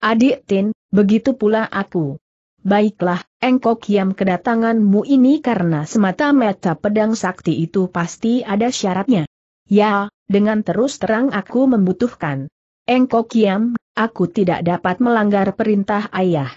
S1: Adik Tin, begitu pula aku. Baiklah, engkau kiam kedatanganmu ini karena semata-mata pedang sakti itu pasti ada syaratnya. Ya, dengan terus terang aku membutuhkan. Engkau kiam, aku tidak dapat melanggar perintah ayah.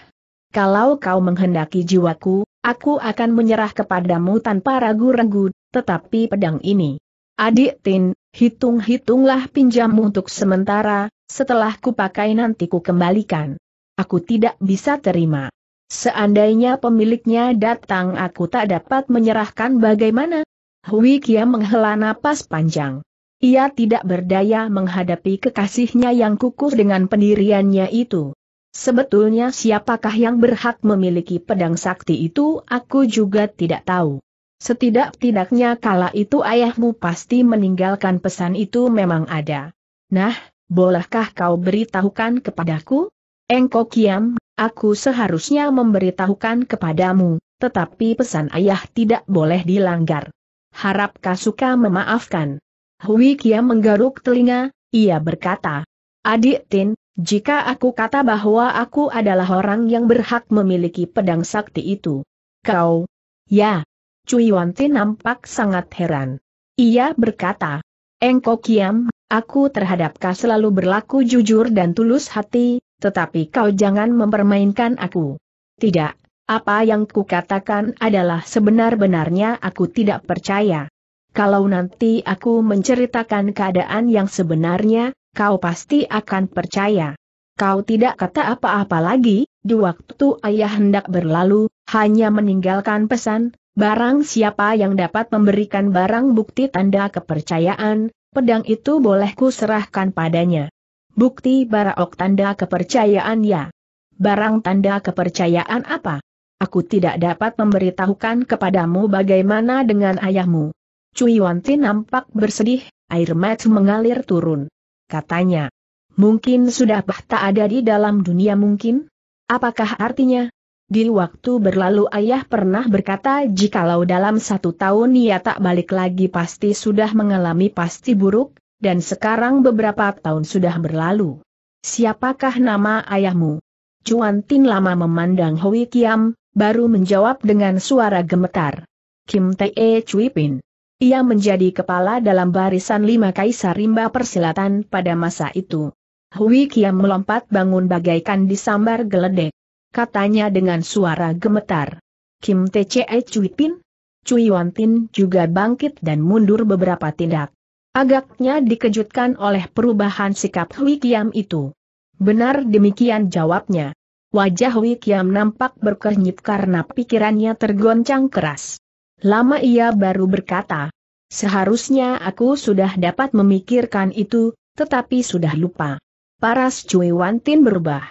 S1: Kalau kau menghendaki jiwaku, aku akan menyerah kepadamu tanpa ragu-ragu, tetapi pedang ini. Adik Tin, hitung-hitunglah pinjammu untuk sementara, setelah kupakai nanti ku kembalikan. Aku tidak bisa terima. Seandainya pemiliknya datang aku tak dapat menyerahkan bagaimana? Hui Kia menghela napas panjang. Ia tidak berdaya menghadapi kekasihnya yang kukuh dengan pendiriannya itu. Sebetulnya siapakah yang berhak memiliki pedang sakti itu aku juga tidak tahu. Setidak-tidaknya kala itu ayahmu pasti meninggalkan pesan itu memang ada. Nah, bolehkah kau beritahukan kepadaku? Engkau kiam, aku seharusnya memberitahukan kepadamu, tetapi pesan ayah tidak boleh dilanggar. Harap Kasuka memaafkan. Hui Kiam menggaruk telinga, ia berkata. Adik Tin, jika aku kata bahwa aku adalah orang yang berhak memiliki pedang sakti itu. Kau? Ya. Cui Wanti nampak sangat heran. Ia berkata, Engkau kiam, aku terhadap kau selalu berlaku jujur dan tulus hati, tetapi kau jangan mempermainkan aku. Tidak, apa yang kukatakan adalah sebenar-benarnya aku tidak percaya. Kalau nanti aku menceritakan keadaan yang sebenarnya, kau pasti akan percaya. Kau tidak kata apa-apa lagi, di waktu ayah hendak berlalu, hanya meninggalkan pesan, barang siapa yang dapat memberikan barang bukti tanda kepercayaan, pedang itu boleh kuserahkan padanya. Bukti baraok tanda kepercayaan ya. Barang tanda kepercayaan apa? Aku tidak dapat memberitahukan kepadamu bagaimana dengan ayahmu. Cui Wanti nampak bersedih, air mata mengalir turun katanya. Mungkin sudah bah ada di dalam dunia mungkin? Apakah artinya? Di waktu berlalu ayah pernah berkata jikalau dalam satu tahun ia tak balik lagi pasti sudah mengalami pasti buruk, dan sekarang beberapa tahun sudah berlalu. Siapakah nama ayahmu? Cuan Tin lama memandang Hui Kiam, baru menjawab dengan suara gemetar. Kim Tae Chui Pin. Ia menjadi kepala dalam barisan lima kaisar rimba persilatan pada masa itu. Hui Kiam melompat bangun bagaikan disambar geledek. Katanya dengan suara gemetar. Kim Tce Cui Pin? Cui Wan Tin juga bangkit dan mundur beberapa tindak. Agaknya dikejutkan oleh perubahan sikap Hui Kiam itu. Benar demikian jawabnya. Wajah Hui Kiam nampak berkernyit karena pikirannya tergoncang keras. Lama ia baru berkata, seharusnya aku sudah dapat memikirkan itu, tetapi sudah lupa. Paras Cui Wantin berubah.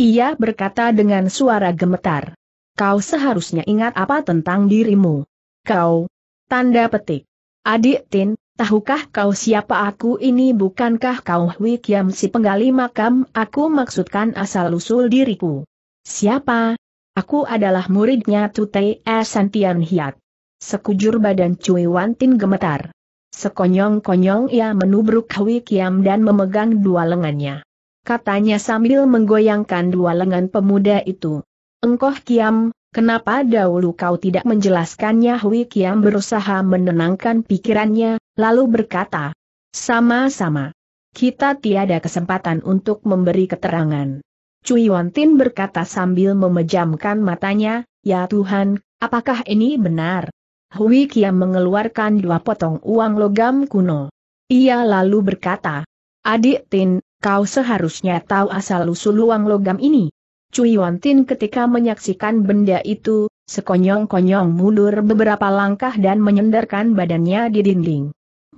S1: Ia berkata dengan suara gemetar. Kau seharusnya ingat apa tentang dirimu. Kau. Tanda petik. Adik Tin, tahukah kau siapa aku ini bukankah kau Hui Kiam si penggali makam aku maksudkan asal-usul diriku. Siapa? Aku adalah muridnya Tutei E. Santian Hiat. Sekujur badan Cui Wantin gemetar. Sekonyong-konyong ia menubruk Hui Kiam dan memegang dua lengannya. Katanya sambil menggoyangkan dua lengan pemuda itu. Engkoh Kiam, kenapa dahulu kau tidak menjelaskannya Hui Kiam berusaha menenangkan pikirannya, lalu berkata. Sama-sama. Kita tiada kesempatan untuk memberi keterangan. Cui Wantin berkata sambil memejamkan matanya, Ya Tuhan, apakah ini benar? Hui Kiam mengeluarkan dua potong uang logam kuno. Ia lalu berkata, Adik Tin, kau seharusnya tahu asal-usul uang logam ini. Cui Wan Tin ketika menyaksikan benda itu, sekonyong-konyong mundur beberapa langkah dan menyendarkan badannya di dinding.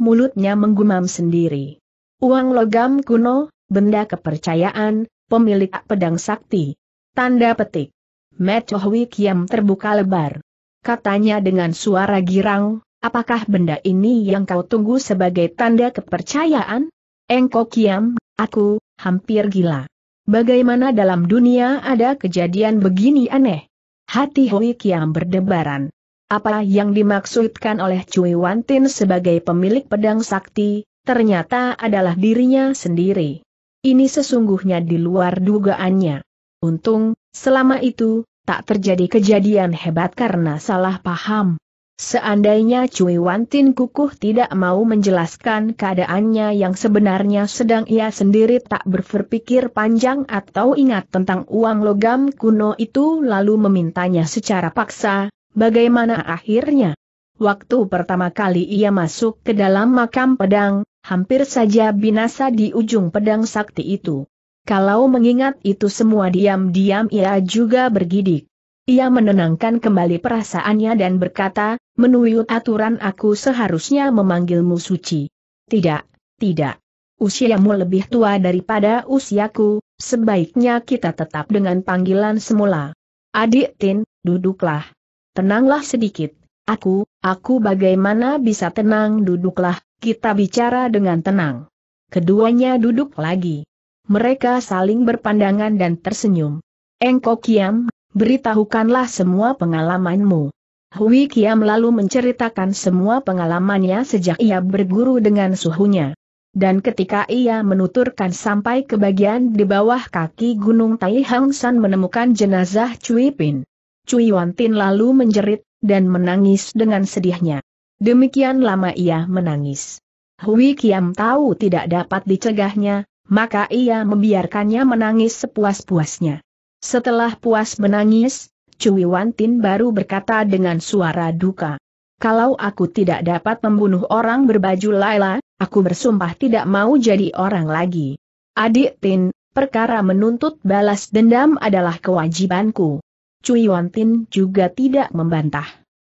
S1: Mulutnya menggumam sendiri. Uang logam kuno, benda kepercayaan, pemilik pedang sakti. Tanda petik. Mecohui Kiam terbuka lebar katanya dengan suara girang, apakah benda ini yang kau tunggu sebagai tanda kepercayaan? Engkau kiam, aku, hampir gila. Bagaimana dalam dunia ada kejadian begini aneh? Hati Hui Kiam berdebaran. Apa yang dimaksudkan oleh Cui Wantin sebagai pemilik pedang sakti, ternyata adalah dirinya sendiri. Ini sesungguhnya di luar dugaannya. Untung, selama itu, tak terjadi kejadian hebat karena salah paham. Seandainya Cui Wantin kukuh tidak mau menjelaskan keadaannya yang sebenarnya sedang ia sendiri tak berpikir panjang atau ingat tentang uang logam kuno itu lalu memintanya secara paksa, bagaimana akhirnya? Waktu pertama kali ia masuk ke dalam makam pedang, hampir saja binasa di ujung pedang sakti itu. Kalau mengingat itu semua diam-diam ia juga bergidik. Ia menenangkan kembali perasaannya dan berkata, menurut aturan aku seharusnya memanggilmu suci. Tidak, tidak. Usiamu lebih tua daripada usiaku, sebaiknya kita tetap dengan panggilan semula. Adik Tin, duduklah. Tenanglah sedikit. Aku, aku bagaimana bisa tenang duduklah, kita bicara dengan tenang. Keduanya duduk lagi. Mereka saling berpandangan dan tersenyum. Engko Kiam, beritahukanlah semua pengalamanmu. Hui Kiam lalu menceritakan semua pengalamannya sejak ia berguru dengan suhunya. Dan ketika ia menuturkan sampai ke bagian di bawah kaki Gunung Tai Hang San menemukan jenazah Cui Pin. Cui Wan Tin lalu menjerit, dan menangis dengan sedihnya. Demikian lama ia menangis. Hui Kiam tahu tidak dapat dicegahnya, maka ia membiarkannya menangis sepuas-puasnya. Setelah puas menangis, Cui Wantin baru berkata dengan suara duka. Kalau aku tidak dapat membunuh orang berbaju Laila, aku bersumpah tidak mau jadi orang lagi. Adik Tin, perkara menuntut balas dendam adalah kewajibanku. Cui Wantin juga tidak membantah.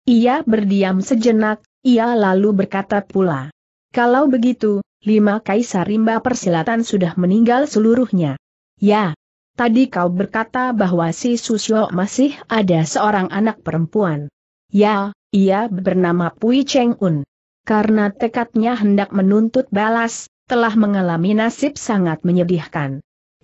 S1: Ia berdiam sejenak, ia lalu berkata pula. Kalau begitu, lima kaisar rimba persilatan sudah meninggal seluruhnya. Ya, tadi kau berkata bahwa si Susyo masih ada seorang anak perempuan. Ya, ia bernama Pui Cheng Un. Karena tekadnya hendak menuntut balas, telah mengalami nasib sangat menyedihkan.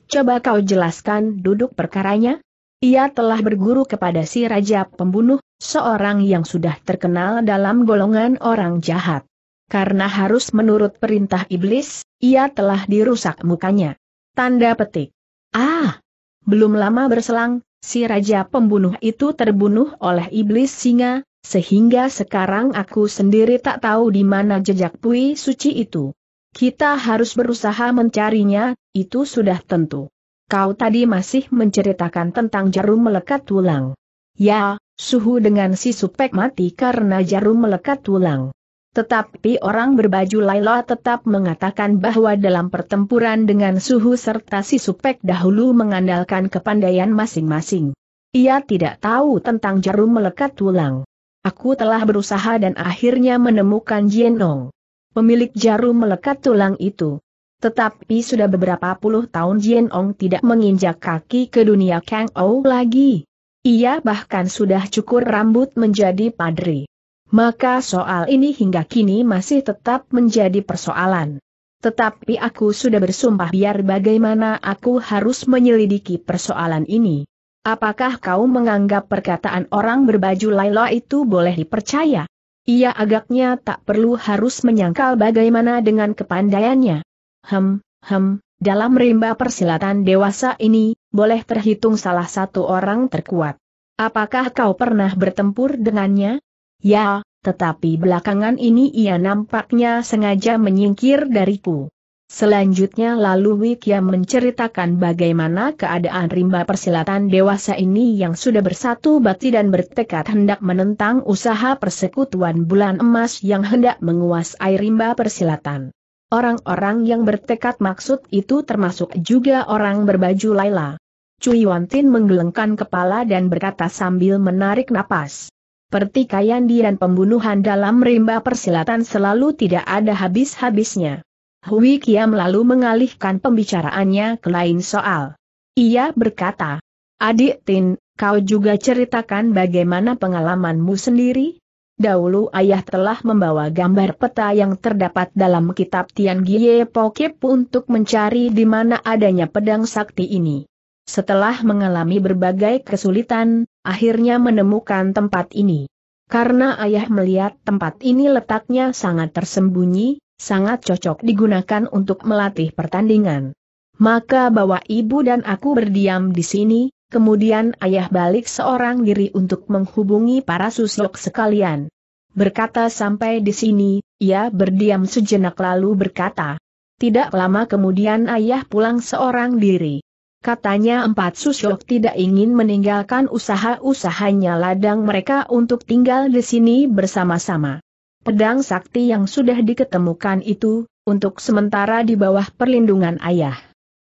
S1: Coba kau jelaskan duduk perkaranya? Ia telah berguru kepada si Raja Pembunuh, seorang yang sudah terkenal dalam golongan orang jahat karena harus menurut perintah iblis, ia telah dirusak mukanya. Tanda petik. Ah! Belum lama berselang, si raja pembunuh itu terbunuh oleh iblis singa, sehingga sekarang aku sendiri tak tahu di mana jejak pui suci itu. Kita harus berusaha mencarinya, itu sudah tentu. Kau tadi masih menceritakan tentang jarum melekat tulang. Ya, suhu dengan si supek mati karena jarum melekat tulang. Tetapi orang berbaju Laila tetap mengatakan bahwa dalam pertempuran dengan suhu serta si supek dahulu mengandalkan kepandaian masing-masing. Ia tidak tahu tentang jarum melekat tulang. Aku telah berusaha dan akhirnya menemukan Jienong. Pemilik jarum melekat tulang itu. Tetapi sudah beberapa puluh tahun Jienong tidak menginjak kaki ke dunia Kang Ou lagi. Ia bahkan sudah cukur rambut menjadi padri maka soal ini hingga kini masih tetap menjadi persoalan. Tetapi aku sudah bersumpah biar bagaimana aku harus menyelidiki persoalan ini. Apakah kau menganggap perkataan orang berbaju Laila itu boleh dipercaya? Ia agaknya tak perlu harus menyangkal bagaimana dengan kepandaiannya. Hem, hem, dalam rimba persilatan dewasa ini, boleh terhitung salah satu orang terkuat. Apakah kau pernah bertempur dengannya? Ya, tetapi belakangan ini ia nampaknya sengaja menyingkir dariku. Selanjutnya lalu Wikia menceritakan bagaimana keadaan rimba persilatan dewasa ini yang sudah bersatu bati dan bertekad hendak menentang usaha persekutuan bulan emas yang hendak menguasai rimba persilatan. Orang-orang yang bertekad maksud itu termasuk juga orang berbaju Laila. Cui Wantin menggelengkan kepala dan berkata sambil menarik napas. Pertikaian dan pembunuhan dalam rimba persilatan selalu tidak ada habis-habisnya. Hui Kiam lalu mengalihkan pembicaraannya ke lain soal. Ia berkata, Adik Tin, kau juga ceritakan bagaimana pengalamanmu sendiri? Dahulu ayah telah membawa gambar peta yang terdapat dalam kitab Tian Gie Pokip untuk mencari di mana adanya pedang sakti ini setelah mengalami berbagai kesulitan, akhirnya menemukan tempat ini. Karena ayah melihat tempat ini letaknya sangat tersembunyi, sangat cocok digunakan untuk melatih pertandingan. Maka bawa ibu dan aku berdiam di sini, kemudian ayah balik seorang diri untuk menghubungi para susyok sekalian. Berkata sampai di sini, ia berdiam sejenak lalu berkata. Tidak lama kemudian ayah pulang seorang diri. Katanya empat susyok tidak ingin meninggalkan usaha-usahanya ladang mereka untuk tinggal di sini bersama-sama. Pedang sakti yang sudah diketemukan itu, untuk sementara di bawah perlindungan ayah.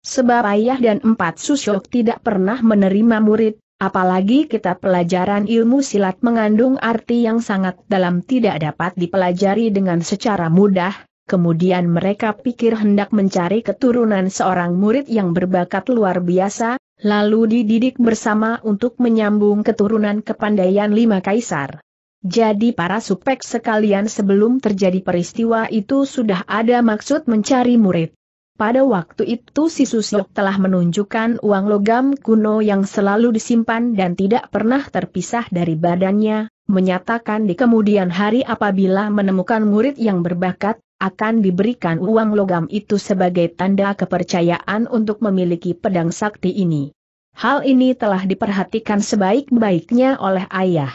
S1: Sebab ayah dan empat susyok tidak pernah menerima murid, apalagi kita pelajaran ilmu silat mengandung arti yang sangat dalam tidak dapat dipelajari dengan secara mudah, Kemudian mereka pikir hendak mencari keturunan seorang murid yang berbakat luar biasa, lalu dididik bersama untuk menyambung keturunan kepandaian lima kaisar. Jadi para supek sekalian sebelum terjadi peristiwa itu sudah ada maksud mencari murid. Pada waktu itu si Susok telah menunjukkan uang logam kuno yang selalu disimpan dan tidak pernah terpisah dari badannya, menyatakan di kemudian hari apabila menemukan murid yang berbakat, akan diberikan uang logam itu sebagai tanda kepercayaan untuk memiliki pedang sakti ini. Hal ini telah diperhatikan sebaik-baiknya oleh ayah.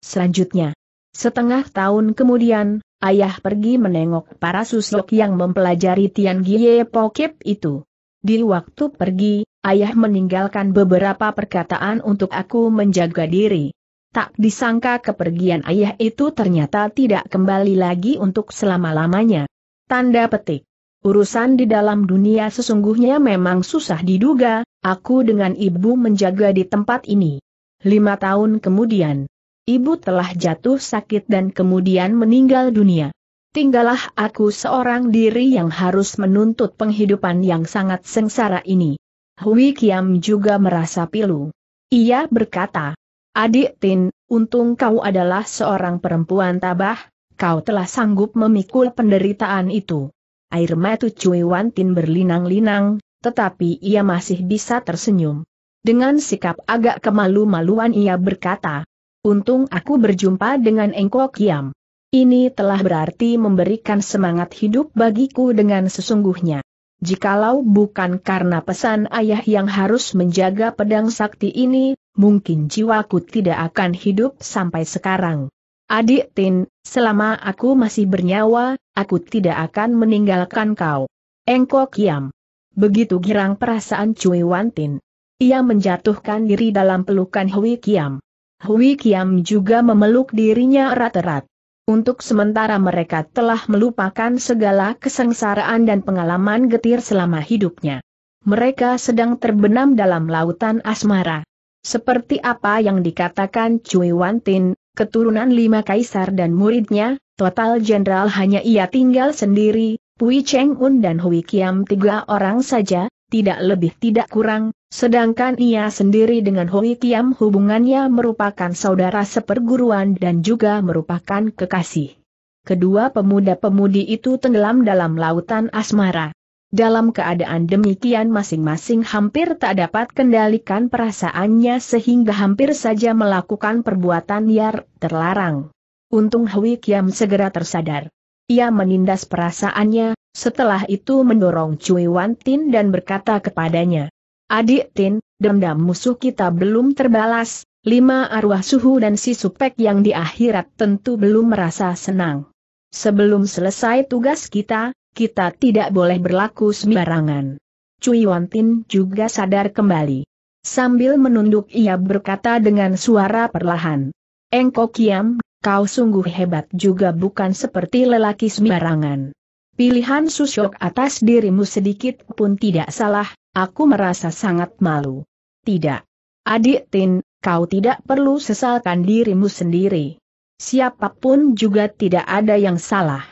S1: Selanjutnya, setengah tahun kemudian, ayah pergi menengok para susuk yang mempelajari Tian Gie Pokip itu. Di waktu pergi, ayah meninggalkan beberapa perkataan untuk aku menjaga diri. Tak disangka kepergian ayah itu ternyata tidak kembali lagi untuk selama-lamanya. Tanda petik. Urusan di dalam dunia sesungguhnya memang susah diduga, aku dengan ibu menjaga di tempat ini. Lima tahun kemudian, ibu telah jatuh sakit dan kemudian meninggal dunia. Tinggallah aku seorang diri yang harus menuntut penghidupan yang sangat sengsara ini. Hui Kiam juga merasa pilu. Ia berkata, Adik Tin, untung kau adalah seorang perempuan tabah, kau telah sanggup memikul penderitaan itu. Air mata Cui Wan Tin berlinang-linang, tetapi ia masih bisa tersenyum. Dengan sikap agak kemalu-maluan ia berkata, Untung aku berjumpa dengan Engko Kiam. Ini telah berarti memberikan semangat hidup bagiku dengan sesungguhnya. Jikalau bukan karena pesan ayah yang harus menjaga pedang sakti ini, mungkin jiwaku tidak akan hidup sampai sekarang. Adik Tin, selama aku masih bernyawa, aku tidak akan meninggalkan kau. Engkau kiam. Begitu girang perasaan Cui Wan Tin. Ia menjatuhkan diri dalam pelukan Hui Kiam. Hui Kiam juga memeluk dirinya erat-erat. Untuk sementara mereka telah melupakan segala kesengsaraan dan pengalaman getir selama hidupnya. Mereka sedang terbenam dalam lautan asmara. Seperti apa yang dikatakan Cui Wantin, keturunan lima kaisar dan muridnya, total jenderal hanya ia tinggal sendiri, Pui Cheng Un dan Hui Kiam tiga orang saja, tidak lebih tidak kurang, sedangkan ia sendiri dengan Hui Kiam hubungannya merupakan saudara seperguruan dan juga merupakan kekasih. Kedua pemuda-pemudi itu tenggelam dalam lautan asmara. Dalam keadaan demikian masing-masing hampir tak dapat kendalikan perasaannya sehingga hampir saja melakukan perbuatan liar terlarang. Untung Hui Kiam segera tersadar. Ia menindas perasaannya, setelah itu mendorong Cui Wan Tin dan berkata kepadanya, Adik Tin, dendam musuh kita belum terbalas, lima arwah suhu dan si supek yang di akhirat tentu belum merasa senang. Sebelum selesai tugas kita, kita tidak boleh berlaku sembarangan. Cui Wantin juga sadar kembali. Sambil menunduk ia berkata dengan suara perlahan. Engkau Kiam, kau sungguh hebat juga bukan seperti lelaki sembarangan. Pilihan Susyok atas dirimu sedikit pun tidak salah, aku merasa sangat malu. Tidak. Adik Tin, kau tidak perlu sesalkan dirimu sendiri. Siapapun juga tidak ada yang salah.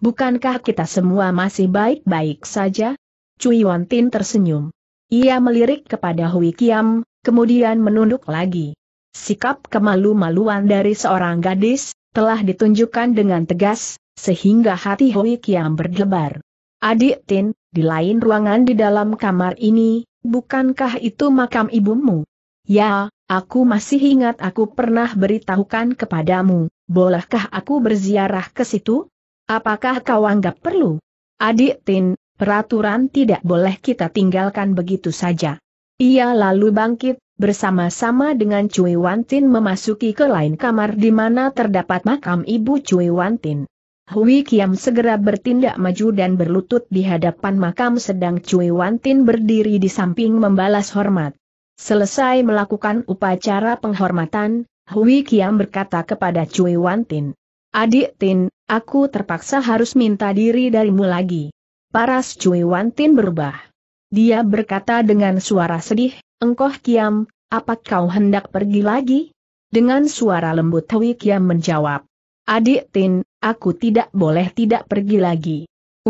S1: Bukankah kita semua masih baik-baik saja? Cui Wantin tersenyum. Ia melirik kepada Hui Kiam, kemudian menunduk lagi. Sikap kemalu-maluan dari seorang gadis, telah ditunjukkan dengan tegas, sehingga hati Hui Kiam berdebar. Adik Tin, di lain ruangan di dalam kamar ini, bukankah itu makam ibumu? Ya, aku masih ingat aku pernah beritahukan kepadamu, bolehkah aku berziarah ke situ? Apakah kau anggap perlu? Adik Tin, peraturan tidak boleh kita tinggalkan begitu saja. Ia lalu bangkit, bersama-sama dengan Cui Wantin memasuki ke lain kamar di mana terdapat makam ibu Cui Wantin. Hui Kiam segera bertindak maju dan berlutut di hadapan makam sedang Cui Wantin berdiri di samping membalas hormat. Selesai melakukan upacara penghormatan, Hui Kiam berkata kepada Cui Wantin. Adik Tin, aku terpaksa harus minta diri darimu lagi. Paras Cui Wan Tin berubah. Dia berkata dengan suara sedih, Engkoh Kiam, apa kau hendak pergi lagi? Dengan suara lembut Hui Kiam menjawab. Adik Tin, aku tidak boleh tidak pergi lagi.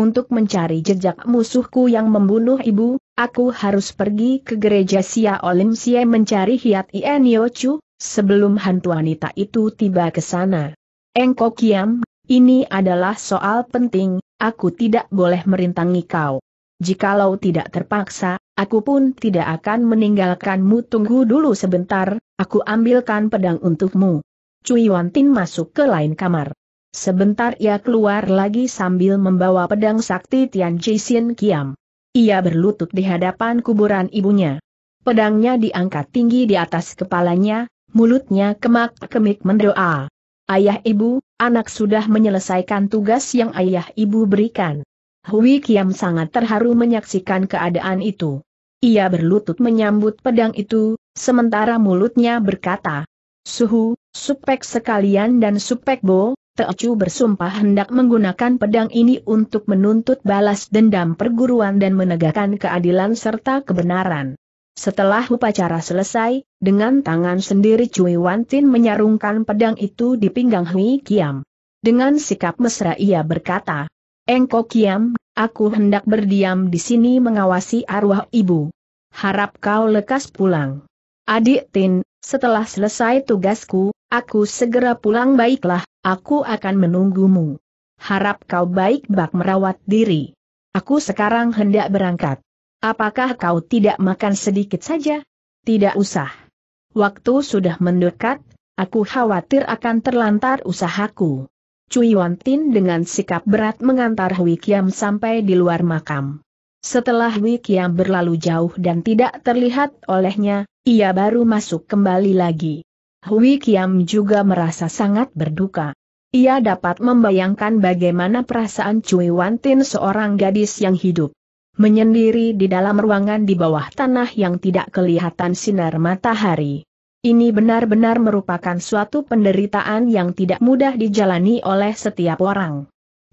S1: Untuk mencari jejak musuhku yang membunuh ibu, aku harus pergi ke gereja Sia Olim Sia mencari Hiat Ien Yochu, sebelum hantu wanita itu tiba ke sana. Engkau kiam, ini adalah soal penting, aku tidak boleh merintangi kau. Jikalau tidak terpaksa, aku pun tidak akan meninggalkanmu tunggu dulu sebentar, aku ambilkan pedang untukmu. Cui Wantin masuk ke lain kamar. Sebentar ia keluar lagi sambil membawa pedang sakti Tian Jisien Kiam. Ia berlutut di hadapan kuburan ibunya. Pedangnya diangkat tinggi di atas kepalanya, mulutnya kemak-kemik mendoa. Ayah ibu, anak sudah menyelesaikan tugas yang ayah ibu berikan. Hui Kiam sangat terharu menyaksikan keadaan itu. Ia berlutut menyambut pedang itu, sementara mulutnya berkata, Suhu, Supek sekalian dan Supek Bo, Teocu bersumpah hendak menggunakan pedang ini untuk menuntut balas dendam perguruan dan menegakkan keadilan serta kebenaran. Setelah upacara selesai, dengan tangan sendiri Cui Wantin menyarungkan pedang itu di pinggang Hui Kiam. Dengan sikap mesra ia berkata, Engko Kiam, aku hendak berdiam di sini mengawasi arwah ibu. Harap kau lekas pulang. Adik Tin, setelah selesai tugasku, aku segera pulang baiklah, aku akan menunggumu. Harap kau baik bak merawat diri. Aku sekarang hendak berangkat. Apakah kau tidak makan sedikit saja? Tidak usah. Waktu sudah mendekat, aku khawatir akan terlantar usahaku. Cui Wantin dengan sikap berat mengantar Hui Kiam sampai di luar makam. Setelah Hui Kiam berlalu jauh dan tidak terlihat olehnya, ia baru masuk kembali lagi. Hui Kiam juga merasa sangat berduka. Ia dapat membayangkan bagaimana perasaan Cui Wantin seorang gadis yang hidup menyendiri di dalam ruangan di bawah tanah yang tidak kelihatan sinar matahari. Ini benar-benar merupakan suatu penderitaan yang tidak mudah dijalani oleh setiap orang.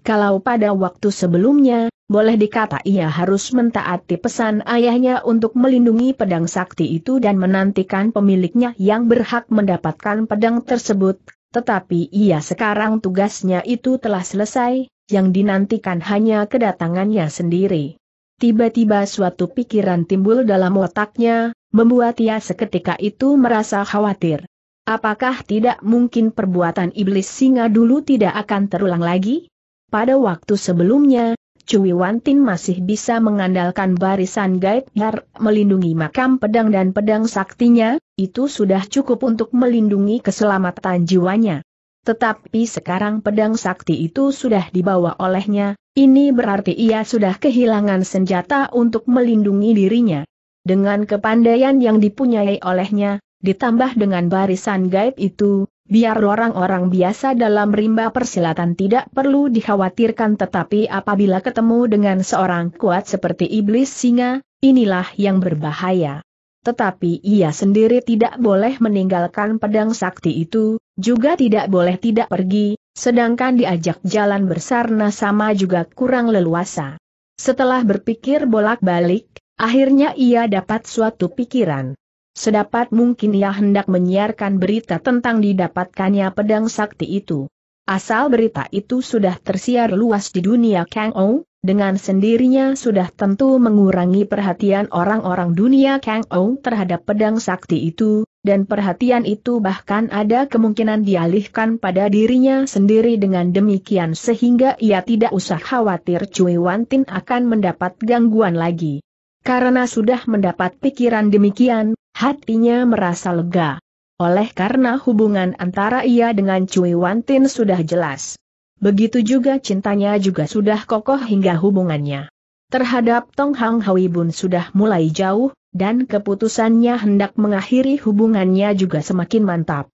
S1: Kalau pada waktu sebelumnya, boleh dikata ia harus mentaati pesan ayahnya untuk melindungi pedang sakti itu dan menantikan pemiliknya yang berhak mendapatkan pedang tersebut, tetapi ia sekarang tugasnya itu telah selesai, yang dinantikan hanya kedatangannya sendiri. Tiba-tiba suatu pikiran timbul dalam otaknya, membuat ia seketika itu merasa khawatir. Apakah tidak mungkin perbuatan iblis singa dulu tidak akan terulang lagi? Pada waktu sebelumnya, Cui Wantin masih bisa mengandalkan barisan gaib melindungi makam pedang dan pedang saktinya, itu sudah cukup untuk melindungi keselamatan jiwanya. Tetapi sekarang pedang sakti itu sudah dibawa olehnya, ini berarti ia sudah kehilangan senjata untuk melindungi dirinya. Dengan kepandaian yang dipunyai olehnya, ditambah dengan barisan gaib itu, biar orang-orang biasa dalam rimba persilatan tidak perlu dikhawatirkan tetapi apabila ketemu dengan seorang kuat seperti iblis singa, inilah yang berbahaya. Tetapi ia sendiri tidak boleh meninggalkan pedang sakti itu, juga tidak boleh tidak pergi, sedangkan diajak jalan bersarna sama juga kurang leluasa. Setelah berpikir bolak-balik, akhirnya ia dapat suatu pikiran. Sedapat mungkin ia hendak menyiarkan berita tentang didapatkannya pedang sakti itu. Asal berita itu sudah tersiar luas di dunia Kang Ou, dengan sendirinya sudah tentu mengurangi perhatian orang-orang dunia Kang Ou terhadap pedang sakti itu, dan perhatian itu bahkan ada kemungkinan dialihkan pada dirinya sendiri dengan demikian sehingga ia tidak usah khawatir Cui Tin akan mendapat gangguan lagi. Karena sudah mendapat pikiran demikian, hatinya merasa lega. Oleh karena hubungan antara ia dengan Cui Tin sudah jelas. Begitu juga cintanya juga sudah kokoh hingga hubungannya. Terhadap Tong Hang Hawi Bun sudah mulai jauh, dan keputusannya hendak mengakhiri hubungannya juga semakin mantap.